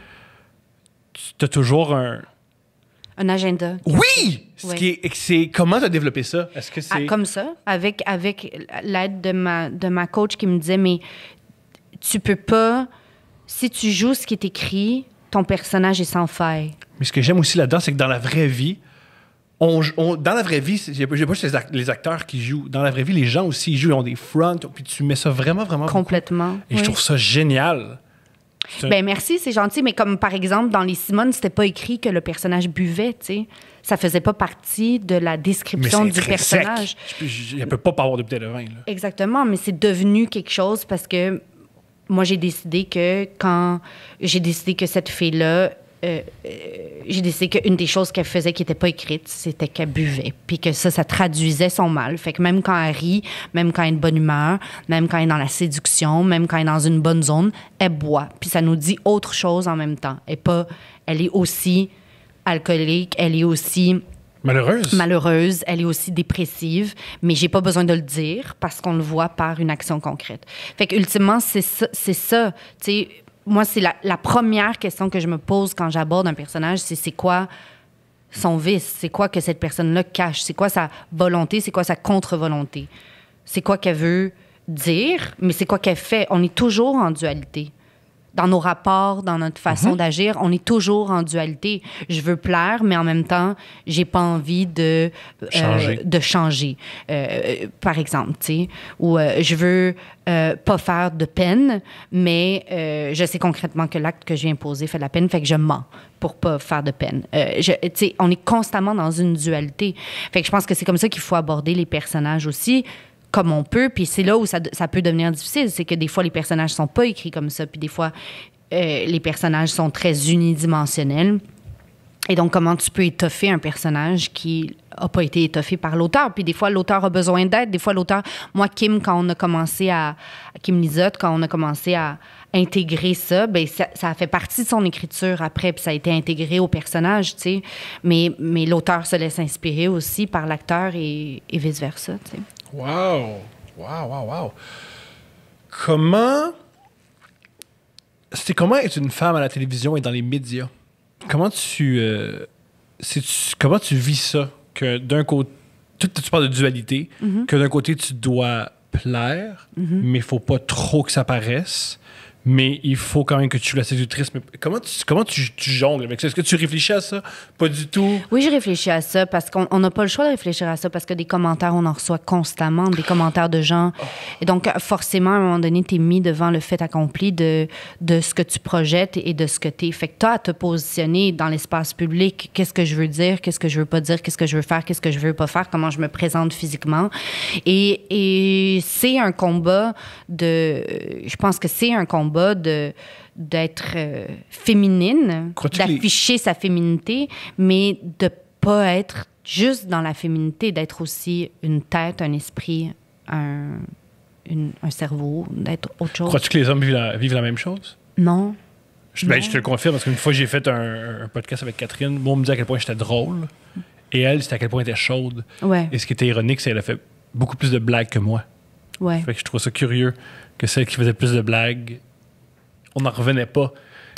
Tu as toujours un un agenda. Oui! Ce qui est, c'est comment tu as développé ça? Est-ce que ah, c'est... comme ça, avec, avec l'aide de ma, de ma coach qui me disait, mais tu peux pas, si tu joues ce qui est écrit, ton personnage est sans faille. Mais ce que j'aime aussi là-dedans, c'est que dans la vraie vie, on, on, dans la vraie vie, j'ai pas juste les, acteurs qui jouent. Dans la vraie vie, les gens aussi ils jouent, ils ont des fronts, puis tu mets ça vraiment, vraiment. Complètement. Et je trouve ça génial. Ben merci, c'est gentil, mais comme par exemple dans les Simones, c'était pas écrit que le personnage buvait, tu sais. Ça faisait pas partie de la description du personnage. Il peut pas avoir de bouteille de vin. Là. Exactement, mais c'est devenu quelque chose parce que moi j'ai décidé que quand j'ai décidé que cette fille là euh, euh, j'ai décidé qu'une des choses qu'elle faisait qui n'était pas écrite, c'était qu'elle buvait. Puis que ça, ça traduisait son mal. Fait que même quand elle rit, même quand elle est de bonne humeur, même quand elle est dans la séduction, même quand elle est dans une bonne zone, elle boit. Puis ça nous dit autre chose en même temps. Elle est, pas, elle est aussi alcoolique, elle est aussi Malheureuse. Malheureuse. Elle est aussi dépressive, mais j'ai pas besoin de le dire parce qu'on le voit par une action concrète. Fait qu'ultimement, c'est C'est ça. Tu sais, moi, c'est la, première question que je me pose quand j'aborde un personnage, c'est c'est quoi son vice, c'est quoi que cette personne-là cache, c'est quoi sa volonté, c'est quoi sa contre-volonté, c'est quoi qu'elle veut dire, mais c'est quoi qu'elle fait. On est toujours en dualité dans nos rapports, dans notre façon mhm. d'agir, on est toujours en dualité. Je veux plaire, mais en même temps, j'ai pas envie de euh, changer, de changer euh, par exemple, tu sais, ou euh, je veux pas faire de peine, mais je sais concrètement que l'acte que j'ai imposé fait de la peine, fait que je mens pour pas faire de peine. tu sais, on est constamment dans une dualité. Fait que je pense que c'est comme ça qu'il faut aborder les personnages aussi comme on peut. Puis c'est là où ça, peut devenir difficile, c'est que des fois les personnages sont pas écrits comme ça, puis des fois euh, les personnages sont très unidimensionnels. Et donc comment tu peux étoffer un personnage qui a pas été étoffé par l'auteur. Puis des fois, l'auteur a besoin d'aide. Des fois, l'auteur... Moi, Kim, quand on a commencé à... Kim Lizotte, quand on a commencé à intégrer ça, ben ça, a fait partie de son écriture après, puis ça a été intégré au personnage, tu sais. Mais, mais l'auteur se laisse inspirer aussi par l'acteur et, et vice-versa, tu sais. Wow! Wow, wow, wow! Comment. C'est comment être une femme à la télévision et dans les médias? Comment tu. Euh, comment tu vis ça? Que d'un côté. Tu, parles de dualité, mm-hmm. que d'un côté, tu dois plaire, mm-hmm. mais il faut pas trop que ça paraisse mais il faut quand même que tu la du Mais comment tu, comment tu, jongles avec ça? Est-ce que tu réfléchis à ça? Pas du tout? Oui, je réfléchis à ça parce qu'on n'a pas le choix de réfléchir à ça parce que des commentaires, on en reçoit constamment, des commentaires de gens. Et donc, forcément, à un moment donné, tu es mis devant le fait accompli de, de ce que tu projettes et de ce que tu es. Fait que toi, à te positionner dans l'espace public, qu'est-ce que je veux dire, qu'est-ce que je veux pas dire, qu'est-ce que je veux faire, qu'est-ce que je veux pas faire, comment je me présente physiquement. Et, et c'est un combat de. Je pense que c'est un combat de euh, d'être euh, féminine, d'afficher sa féminité, mais de pas être juste dans la féminité, d'être aussi une tête, un esprit, un, un cerveau, d'être autre chose. Crois-tu que les hommes vivent la, même chose? Non. Je, ben, je te le confirme, parce qu'une fois, j'ai fait un, podcast avec Catherine. Moi, on me disait à quel point j'étais drôle. Et elle, c'était à quel point elle était chaude. Et ce qui était ironique, c'est qu'elle a fait beaucoup plus de blagues que moi. Ouais. Fait que je trouve ça curieux que celle qui faisait plus de blagues on n'en revenait pas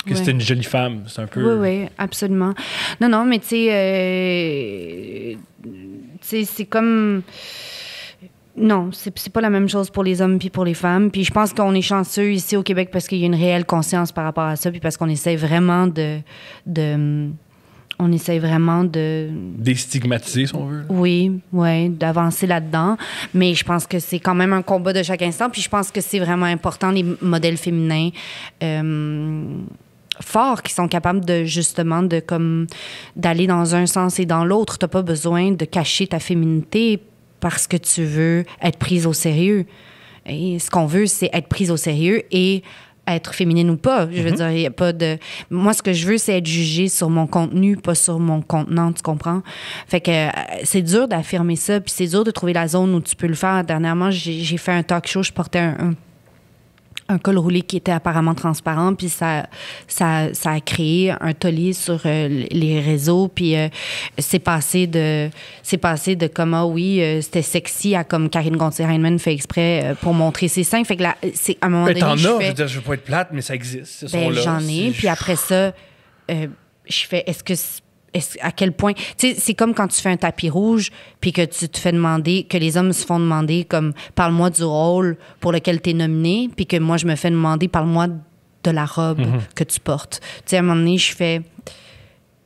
que c'était une jolie femme. C'est un peu. Oui, oui, absolument. Non, non, mais tu sais, euh, c'est comme. Non, c'est pas la même chose pour les hommes puis pour les femmes. Puis je pense qu'on est chanceux ici au Québec parce qu'il y a une réelle conscience par rapport à ça, puis parce qu'on essaie vraiment de on essaye vraiment de. Déstigmatiser, si on veut. Oui, oui, d'avancer là-dedans. Mais je pense que c'est quand même un combat de chaque instant. Puis je pense que c'est vraiment important, les modèles féminins euh, forts qui sont capables de, justement, de comme d'aller dans un sens et dans l'autre. Tu n'as pas besoin de cacher ta féminité parce que tu veux être prise au sérieux. Et ce qu'on veut, c'est être prise au sérieux et être féminine ou pas. Je veux mhm. dire, il n'y a pas de. Moi, ce que je veux, c'est être jugée sur mon contenu, pas sur mon contenant, tu comprends? Fait que euh, c'est dur d'affirmer ça, puis c'est dur de trouver la zone où tu peux le faire. Dernièrement, j'ai fait un talk show, je portais un un col roulé qui était apparemment transparent, puis ça, ça, ça a créé un tollé sur euh, les réseaux, puis euh, c'est passé de c'est passé de comme ah oui euh, c'était sexy à comme Karine gontier heinemann fait exprès pour montrer ses seins, fait que là c'est à un moment mais donné je, as, je veux dire je veux pas être plate mais ça existe ben, j'en ai, puis après ça je fais est-ce que à quel point. Tu sais, c'est comme quand tu fais un tapis rouge, puis que tu te fais demander, que les hommes se font demander, comme, parle-moi du rôle pour lequel tu es nominé, puis que moi, je me fais demander, parle-moi de la robe mm-hmm. que tu portes. Tu sais, à un moment donné, je fais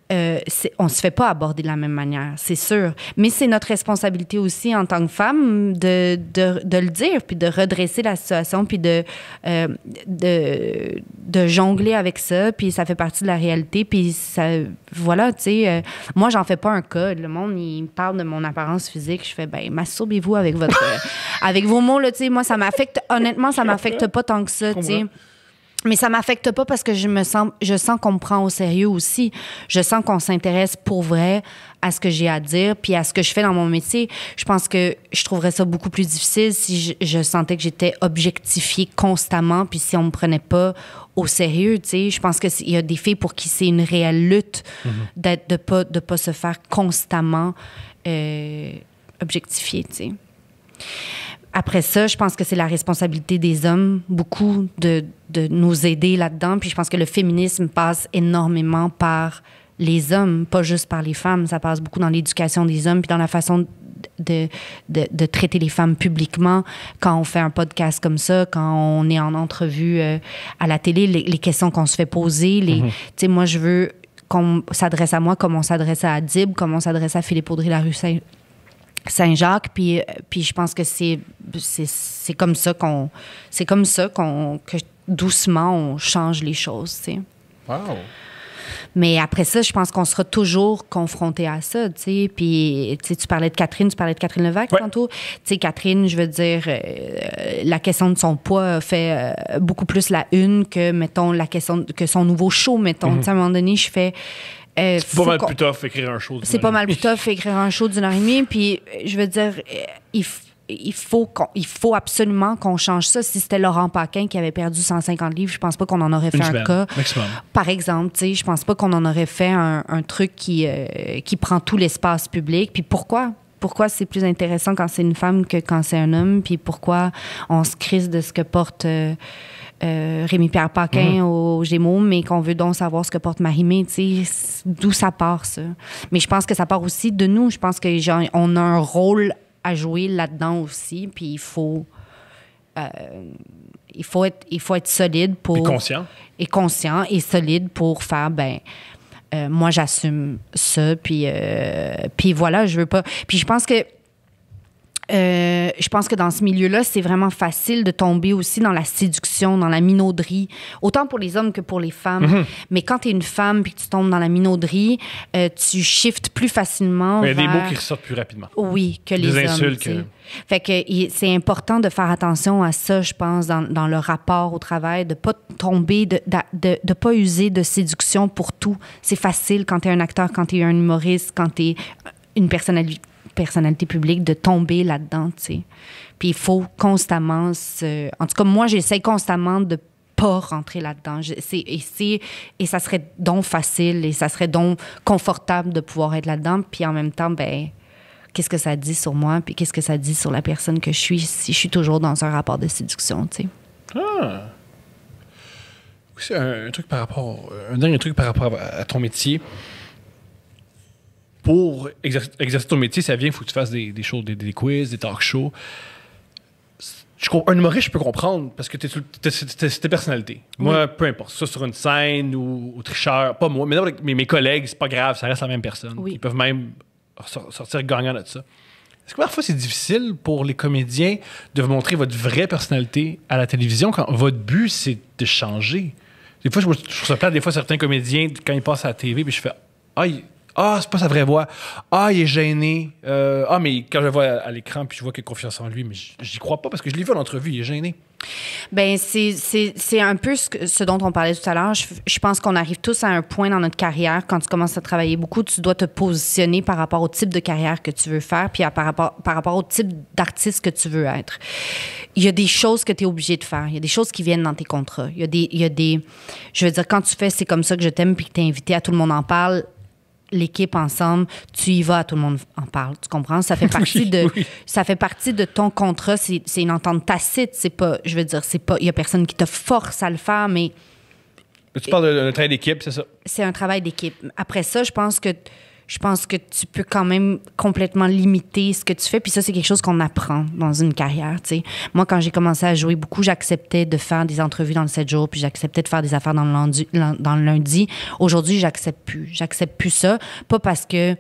on euh, on se fait pas aborder de la même manière, c'est sûr. Mais c'est notre responsabilité aussi en tant que femme de, le dire, puis de redresser la situation, puis euh, de, de, jongler avec ça, puis ça fait partie de la réalité, puis ça, voilà, tu sais, euh, moi, j'en fais pas un cas. Le monde, il me parle de mon apparence physique, je fais, ben, masturbez-vous avec votre, [LAUGHS] avec vos mots, là, tu sais, moi, ça m'affecte, honnêtement, ça m'affecte pas tant que ça, tu sais. Mais ça m'affecte pas parce que je me sens, je sens qu'on me prend au sérieux aussi. Je sens qu'on s'intéresse pour vrai à ce que j'ai à dire puis à ce que je fais dans mon métier. Je pense que je trouverais ça beaucoup plus difficile si je, sentais que j'étais objectifiée constamment puis si on me prenait pas au sérieux. Tu sais, je pense que il y a des filles pour qui c'est une réelle lutte mm-hmm. d'être de pas de pas se faire constamment euh, objectifier. Tu sais. Après ça, je pense que c'est la responsabilité des hommes, beaucoup, de, de nous aider là-dedans. Puis je pense que le féminisme passe énormément par les hommes, pas juste par les femmes. Ça passe beaucoup dans l'éducation des hommes, puis dans la façon de, de, de, traiter les femmes publiquement quand on fait un podcast comme ça, quand on est en entrevue euh, à la télé, les, questions qu'on se fait poser. Les, mhm. Tu moi, je veux qu'on s'adresse à moi comme on s'adresse à Adib, comme on s'adresse à Philippe La Larue Saint-Jacques, puis, euh, puis je pense que c'est, c'est, comme ça qu'on, c'est comme ça qu'on, que doucement on change les choses, tu sais. Wow. Mais après ça, je pense qu'on sera toujours confronté à ça, tu sais. Puis, tu, tu parlais de Catherine, tu parlais de Catherine Levac tantôt. Tu sais, Catherine, je veux dire, euh, la question de son poids fait euh, beaucoup plus la une que, mettons, la question que son nouveau show, mettons. Mm-hmm. Tu sais, à un moment donné, je fais eh, c'est pas mal plus écrire un show. C'est pas mal plus écrire un show d'une heure et demie. Puis, je veux dire, il faut il faut, il faut absolument qu'on change ça. Si c'était Laurent Paquin qui avait perdu 150 livres, je pense pas qu'on en aurait fait un cas. Par exemple, tu sais, je pense pas qu'on en aurait fait un, truc qui, euh, qui prend tout l'espace public. Puis pourquoi? Pourquoi c'est plus intéressant quand c'est une femme que quand c'est un homme? Puis pourquoi on se crise de ce que porte... Euh, euh, Rémi-Pierre Paquin mhm. au Gémeaux, mais qu'on veut donc savoir ce que porte Marie-Mé, d'où ça part, ça. Mais je pense que ça part aussi de nous. Je pense qu'on a un rôle à jouer là-dedans aussi, puis il faut... Euh, il faut être, il faut être solide pour... Et conscient. Et conscient et solide pour faire, ben euh, moi, j'assume ça, puis, euh, puis voilà, je veux pas... Puis je pense que euh, je pense que dans ce milieu-là, c'est vraiment facile de tomber aussi dans la séduction, dans la minauderie, autant pour les hommes que pour les femmes. Mhm. Mais quand tu es une femme puis que tu tombes dans la minauderie, euh, tu shiftes plus facilement. Il y a des mots qui ressortent plus rapidement. Oui, que les hommes. Insultes Fait que c'est important de faire attention à ça, je pense, dans, le rapport au travail, de pas tomber, de ne pas user de séduction pour tout. C'est facile quand tu es un acteur, quand tu es un humoriste, quand tu es une personnalité personnalité publique de tomber là-dedans, tu Puis il faut constamment se... En tout cas, moi, j'essaie constamment de pas rentrer là-dedans. Et, et ça serait donc facile et ça serait donc confortable de pouvoir être là-dedans. Puis en même temps, ben qu'est-ce que ça dit sur moi puis qu'est-ce que ça dit sur la personne que je suis si je suis toujours dans un rapport de séduction, tu sais. Ah! Un, un, truc par rapport... Euh, un dernier truc par rapport à ton métier pour exercer, ton métier, ça vient, il faut que tu fasses des, des des, quiz, des talk shows. Je, un humoriste, je peux comprendre parce que c'est ta personnalité. Moi, peu importe, ça sur une scène ou au tricheur, pas moi, mais, mes collègues, c'est pas grave, ça reste la même personne. Ils peuvent même sortir gagnant de ça. Est-ce que parfois c'est difficile pour les comédiens de vous montrer votre vraie personnalité à la télévision quand votre but c'est de changer? Des fois, je, me, trouve ça des fois, certains comédiens, quand ils passent à la TV, je fais aïe. Ah, c'est pas sa vraie voix. Ah, il est gêné. Euh, ah, mais quand je le vois à, l'écran, puis je vois qu'il a confiance en lui, mais j'y crois pas parce que je l'ai vu à l'entrevue, il est gêné. Ben c'est un peu ce, dont on parlait tout à l'heure. Je, pense qu'on arrive tous à un point dans notre carrière. Quand tu commences à travailler beaucoup, tu dois te positionner par rapport au type de carrière que tu veux faire, puis par, rapport, par rapport au type d'artiste que tu veux être. Il y a des choses que tu es obligé de faire. Il y a des choses qui viennent dans tes contrats. Il y a des... Il y a des je veux dire, quand tu fais C'est comme ça que je t'aime, puis que tu es invité à Tout le monde en parle, l'équipe ensemble, tu y vas, tout le monde en parle, tu comprends? Ça fait [LAUGHS] partie, de, Ça fait partie de ton contrat, c'est une entente tacite, c'est pas, je veux dire, c'est pas, il y a personne qui te force à le faire, mais... mais tu parles d'un travail d'équipe, c'est ça? C'est un travail d'équipe. Après ça, je pense que je pense que tu peux quand même complètement limiter ce que tu fais. Puis ça, c'est quelque chose qu'on apprend dans une carrière. T'sais. Moi, quand j'ai commencé à jouer beaucoup, j'acceptais de faire des entrevues dans le 7 jours, puis j'acceptais de faire des affaires dans le lundi. Dans le lundi. Aujourd'hui, j'accepte plus. J'accepte plus ça. Pas parce que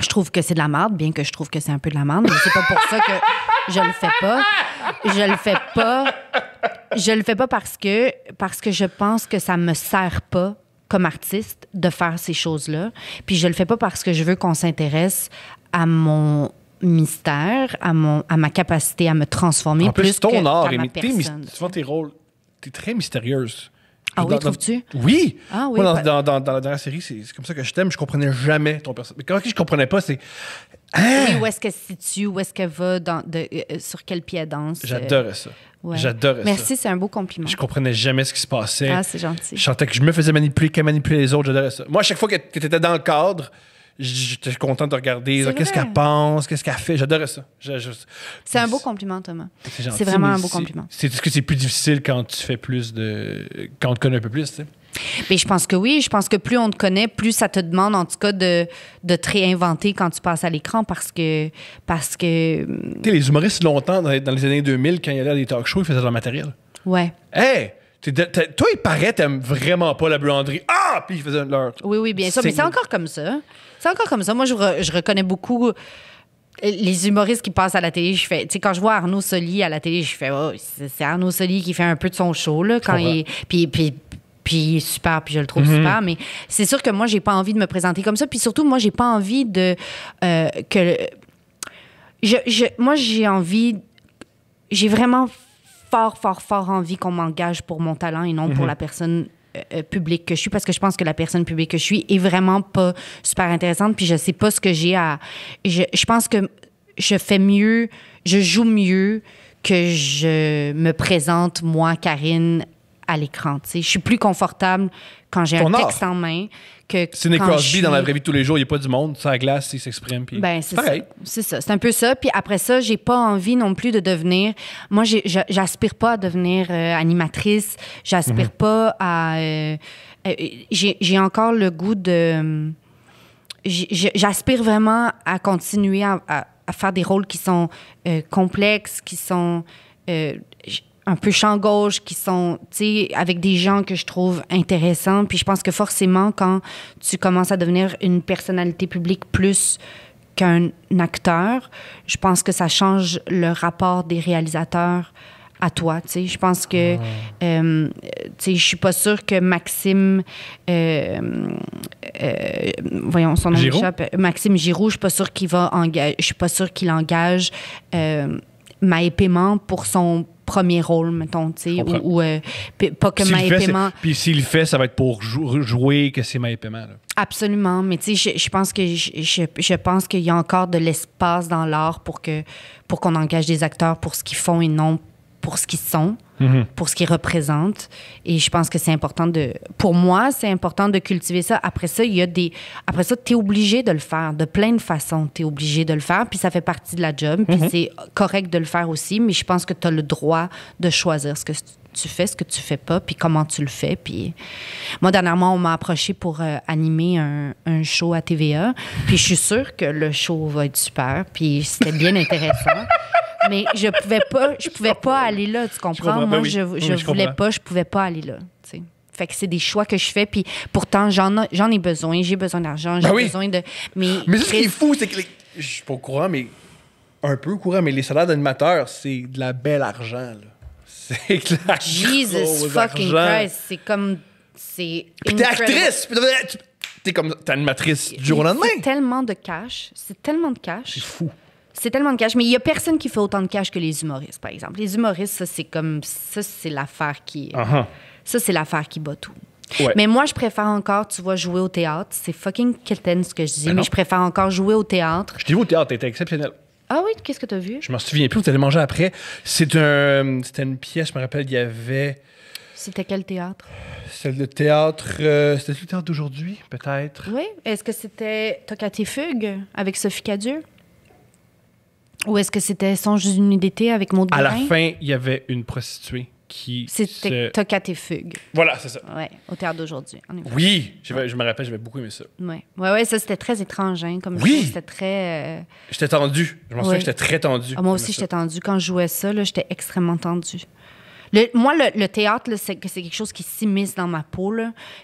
je trouve que c'est de la merde, bien que je trouve que c'est un peu de la merde, mais c'est pas pour ça que je le fais pas. Je le fais pas. Je le fais pas parce que parce que je pense que ça me sert pas comme artiste de faire ces choses-là. Puis je le fais pas parce que je veux qu'on s'intéresse à mon mystère, à, mon, à ma capacité à me transformer en plus, ton que art, à personne. Tu vois tes rôles, t'es très mystérieuse. Ah oui, trouves-tu? Oui! Ah oui! dans, dans, la dernière série, c'est comme ça que je t'aime, je comprenais jamais ton personnage. Mais quand je comprenais pas, c'est Hein? où est-ce qu'elle se situe, où est-ce qu'elle va, euh, euh, sur quel pied elle danse. Euh. J'adorais ça. ça. Merci, c'est un beau compliment. Je comprenais jamais ce qui se passait. Ah, c'est gentil. Je sentais que je me faisais manipuler, qu'elle manipulait les autres. J'adorais ça. Moi, à chaque fois que tu étais dans le cadre, j'étais content de regarder qu'est-ce qu'elle pense, qu'est-ce qu'elle fait. J'adorais ça. C'est un beau compliment, Thomas. C'est vraiment un beau compliment. C'est ce que c'est plus difficile quand tu fais plus de. quand on te connaît un peu plus, tu sais. Mais je pense que oui. Je pense que plus on te connaît, plus ça te demande, en tout cas, de, de te réinventer quand tu passes à l'écran parce que. Parce que... Hum, les humoristes, longtemps, dans les, années 2000, quand il y avait des talk shows, ils faisaient leur matériel. Ouais. Hey! toi, il paraît, t'aimes vraiment pas la buanderie. Ah! Puis ils faisaient leur. Oui, oui, bien sûr. Mais c'est encore comme ça. C'est encore comme ça. Moi, je, reconnais beaucoup euh, les humoristes qui passent à la télé, je fais, tu sais, quand je vois Arnaud Soli à la télé, je fais, oh, c'est Arnaud Soli qui fait un peu de son show, là, quand il, puis, puis puis il est super, puis je le trouve mhm. super. Mais c'est sûr que moi, j'ai pas envie de me présenter comme ça. Puis surtout, moi, j'ai pas envie de. Euh, que. Je, moi, j'ai envie. J'ai vraiment fort, fort, fort envie qu'on m'engage pour mon talent et non pour mhm. la personne euh, euh, publique que je suis parce que je pense que la personne publique que je suis est vraiment pas super intéressante puis je sais pas ce que j'ai à je, je, pense que je fais mieux je joue mieux que je me présente moi Karine à l'écran. Je suis plus confortable quand j'ai un texte en main que C'est une Crosby dans la vraie vie de tous les jours, il n'y a pas du monde, ça glace, il s'exprime. Ben, c'est ça. C'est un peu ça. Puis après ça, j'ai pas envie non plus de devenir. Moi, j'aspire pas à devenir euh, animatrice. J'aspire mhm. pas à. Euh, euh, j'ai encore le goût de. J'aspire vraiment à continuer à, faire des rôles qui sont complexes, qui sont un peu champ gauche qui sont, tu sais, avec des gens que je trouve intéressants. Puis je pense que forcément, quand tu commences à devenir une personnalité publique plus qu'un acteur, je pense que ça change le rapport des réalisateurs à toi, tu sais. Je pense que, ah. euh, tu sais, je suis pas sûre que Maxime, euh, euh, voyons son nom Maxime Giroux, je suis pas sûre qu'il va engage je suis pas sûre qu'il engage ma Paiement pour son premier rôle, mettons, tu sais, ou, euh, pas que Maï Paiement. Puis s'il le fait, ça va être pour jouer que c'est Maï Paiement. Absolument, mais tu sais, je, pense que je, je pense qu'il y a encore de l'espace dans l'art pour que pour qu'on engage des acteurs pour ce qu'ils font et non pour ce qu'ils sont, mhm. pour ce qu'ils représentent. Et je pense que c'est important de. Pour moi, c'est important de cultiver ça. Après ça, il y a des. Après ça, tu es obligé de le faire de plein de façons. Tu es obligé de le faire, puis ça fait partie de la job, puis mhm. c'est correct de le faire aussi. Mais je pense que tu as le droit de choisir ce que tu fais, ce que tu fais pas, puis comment tu le fais. Puis moi, dernièrement, on m'a approché pour euh, animer un, un, show à TVA. Puis je suis sûre que le show va être super. Puis c'était bien [LAUGHS] intéressant mais je pouvais pas, je pouvais pas aller là, tu comprends? Ben Moi, je, je voulais pas, je pouvais pas aller là, tu sais. Fait que c'est des choix que je fais, puis pourtant, j'en, ai besoin, j'ai besoin d'argent, j'ai ben besoin de... Mais, ce qui est fou, c'est que... Les... Je suis pas au courant, mais... Un peu au courant, mais les salaires d'animateurs, c'est de la belle argent, là. C'est que la Jesus fucking Christ, c'est comme... C'est... Puis t'es actrice! T'es comme... T'es animatrice du jour au lendemain! tellement de cash, c'est tellement de cash. C'est fou. C'est tellement de cash, mais il n'y a personne qui fait autant de cash que les humoristes, par exemple. Les humoristes, ça, c'est comme. Ça, c'est l'affaire qui. Euh, uh-huh. Ça, c'est l'affaire qui bat tout. Mais moi, je préfère encore, tu vois, jouer au théâtre. C'est fucking kitten ce que je dis, ben mais, je préfère encore jouer au théâtre. Je t'ai au théâtre, t'étais exceptionnel. Ah oui, qu'est-ce que t'as vu? Je m'en souviens plus, vous allez manger après. C'est un, c'était une pièce, je me rappelle, il y avait. C'était quel théâtre? C'était le théâtre. Euh, c'était le théâtre d'aujourd'hui, peut-être. Oui. Est-ce que c'était Tocatifugue Fugue avec Sophie Cadur? Ou est-ce que c'était sans juste une d'été avec Maud À la fin, il y avait une prostituée qui. C'était se... et Fugue. Voilà, c'est ça. Ouais, au théâtre d'aujourd'hui. Oui, je me rappelle, j'avais beaucoup aimé ça. Ouais, ouais, ouais ça c'était très étrange, hein, comme oui! C'était très. Euh, j'étais tendu. Je m'en souviens, j'étais très tendu. Ah, moi aussi, j'étais tendu. Quand je jouais ça, j'étais extrêmement tendu. moi, le, théâtre, c'est, quelque chose qui s'immisce dans ma peau.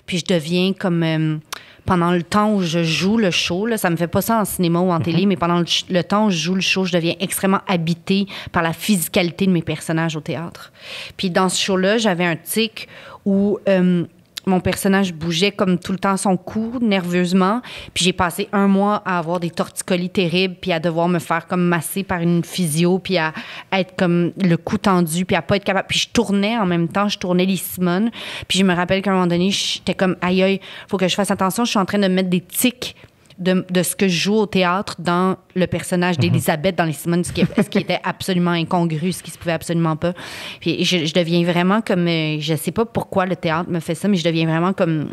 puis je deviens comme. Euh, pendant le temps où je joue le show, là, ça me fait pas ça en cinéma ou en télé, mhm. mais pendant le, temps où je joue le show, je deviens extrêmement habitée par la physicalité de mes personnages au théâtre. Puis dans ce show-là, j'avais un tic où euh, mon personnage bougeait comme tout le temps son cou, nerveusement. Puis j'ai passé un mois à avoir des torticolis terribles, puis à devoir me faire comme masser par une physio, puis à, être comme le cou tendu, puis à pas être capable. Puis je tournais en même temps, je tournais les Simone. Puis je me rappelle qu'à un moment donné, j'étais comme, aïe, aïe, faut que je fasse attention, je suis en train de mettre des tics de, ce que je joue au théâtre dans le personnage mhm. d'Elisabeth dans Les Simones, ce qui, ce qui était absolument incongru, ce qui se pouvait absolument pas. Puis je, deviens vraiment comme. Euh, je sais pas pourquoi le théâtre me fait ça, mais je deviens vraiment comme.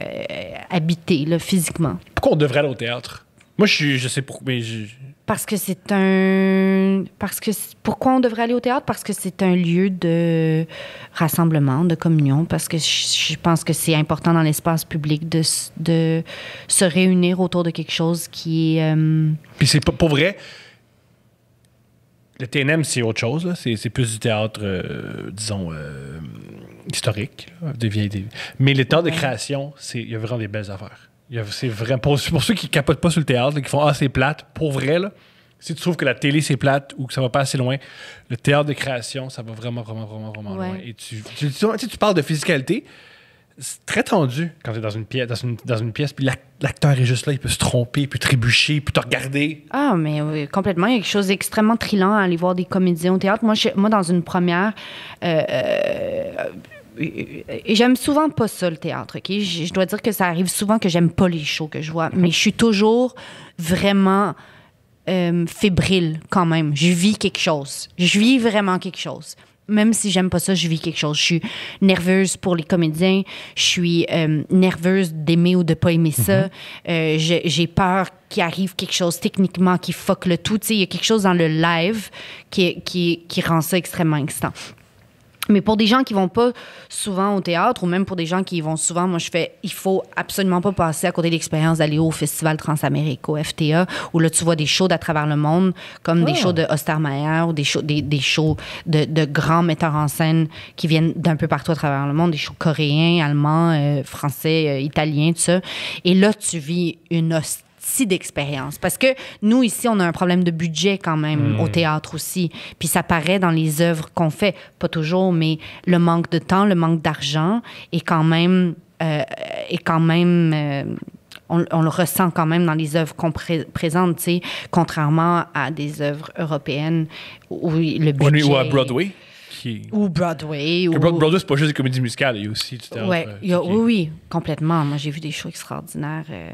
Euh, habité, là, physiquement. Pourquoi on devrait aller au théâtre? Moi, je, je sais pourquoi, mais je, parce que c'est un. Parce que pourquoi on devrait aller au théâtre Parce que c'est un lieu de rassemblement, de communion. Parce que je, pense que c'est important dans l'espace public de, se réunir autour de quelque chose qui est. Euh, Puis c'est pas pour vrai. Le TNM, c'est autre chose. C'est plus du théâtre, euh, disons, euh, historique, des Mais le théâtre de création, il y a vraiment des belles affaires. C'est vrai. Pour, ceux qui capotent pas sur le théâtre, qui font Ah, c'est plate, pour vrai, si tu trouves que la télé c'est plate ou que ça va pas assez loin, le théâtre de création, ça va vraiment, vraiment, vraiment, vraiment loin. Et tu, tu, tu, parles de physicalité, c'est très tendu quand tu es dans une pièce, dans une, dans une pièce puis l'acteur est juste là, il peut se tromper, puis trébucher, il peut te regarder. Ah, mais complètement. Il y a quelque chose d'extrêmement trillant à aller voir des comédiens au théâtre. Moi, je, moi dans une première, euh, euh, j'aime souvent pas ça le théâtre, OK? Je, dois dire que ça arrive souvent que j'aime pas les shows que je vois, mais je suis toujours vraiment euh, fébrile quand même. Je vis quelque chose. Je vis vraiment quelque chose. Même si j'aime pas ça, je vis quelque chose. Je suis nerveuse pour les comédiens. Je suis euh, nerveuse d'aimer ou de pas aimer ça. Mm-hmm. Euh, j'ai peur qu'il arrive quelque chose techniquement qui fuck le tout. Il y a quelque chose dans le live qui, qui rend ça extrêmement excitant. Mais pour des gens qui vont pas souvent au théâtre ou même pour des gens qui y vont souvent, moi je fais, il faut absolument pas passer à côté de l'expérience d'aller au Festival Transamérico au FTA, où là tu vois des shows d'à travers le monde, comme des ah. shows de Ostermeyer ou des shows, des, shows de, grands metteurs en scène qui viennent d'un peu partout à travers le monde, des shows coréens, allemands, euh, français, euh, italiens, tout ça. Et là tu vis une hostilité d'expérience. Parce que nous, ici, on a un problème de budget quand même hmm. au théâtre aussi. Puis ça paraît dans les œuvres qu'on fait. Pas toujours, mais le manque de temps, le manque d'argent est quand même. Euh, est quand même euh, on, le ressent quand même dans les œuvres qu'on tu sais, contrairement à des œuvres européennes où le budget... Ou à Broadway ou Broadway. Ou... Broadway, c'est pas juste des comédies musicales, il y a aussi euh, Oui, oui, complètement. Moi, j'ai vu des shows extraordinaires, euh,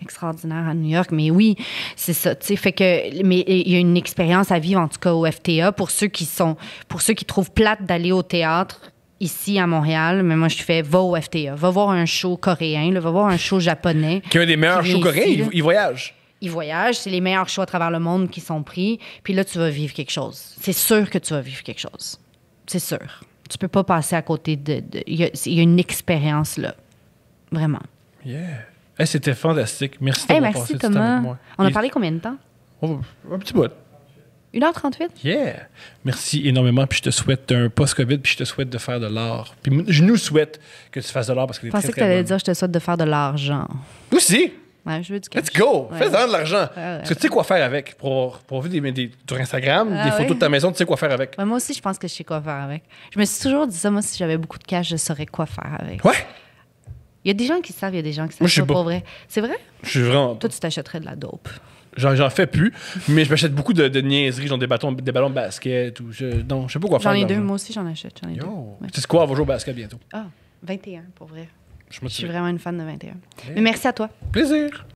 extraordinaires à New York, mais oui, c'est ça. Tu fait que. Mais il y a une expérience à vivre, en tout cas au FTA, pour ceux qui sont. Pour ceux qui trouvent plate d'aller au théâtre ici à Montréal, mais moi je fais va au FTA, va voir un show coréen, le, va voir un show japonais. Qui est un des meilleurs shows coréens, il, il voyage ils voyagent, c'est les meilleurs choix à travers le monde qui sont pris, puis là, tu vas vivre quelque chose. C'est sûr que tu vas vivre quelque chose c'est sûr. Tu peux pas passer à côté de. Il y, a une expérience là. Vraiment. Yeah. C'était fantastique. Merci d'avoir passé temps avec moi. On a parlé combien de temps? un petit bout. 1 trente 38 Yeah! Merci énormément. Puis je te souhaite un post-COVID, puis je te souhaite de faire de l'art. Puis je nous souhaite que tu fasses de l'art parce que Je pensais que tu allais dire je te souhaite de faire de l'argent. Aussi! je veux du cash. Let's go! fais de l'argent. Parce que tu sais quoi faire avec. Pour, pour vivre des, sur Instagram, ah des photos de ta maison, tu sais quoi faire avec. moi aussi, je pense que je sais quoi faire avec. Je me suis toujours dit ça. Moi, si j'avais beaucoup de cash, je saurais quoi faire avec. Ouais! Il y a des gens qui savent, il y a des gens qui savent. Moi, je pas, pas C'est vrai? Je suis vraiment. Toi, tu t'achèterais de la dope. J'en fais plus, mais je m'achète beaucoup de, de, niaiseries, genre des, bâtons, des ballons de basket. Ou je, non, je sais pas quoi faire. J'en ai deux, moi aussi, j'en achète. Tu sais quoi? On va jouer basket bientôt. Ah, 21 pour vrai. Je, suis vraiment une fan de 21. Eh. Mais merci à toi. Plaisir.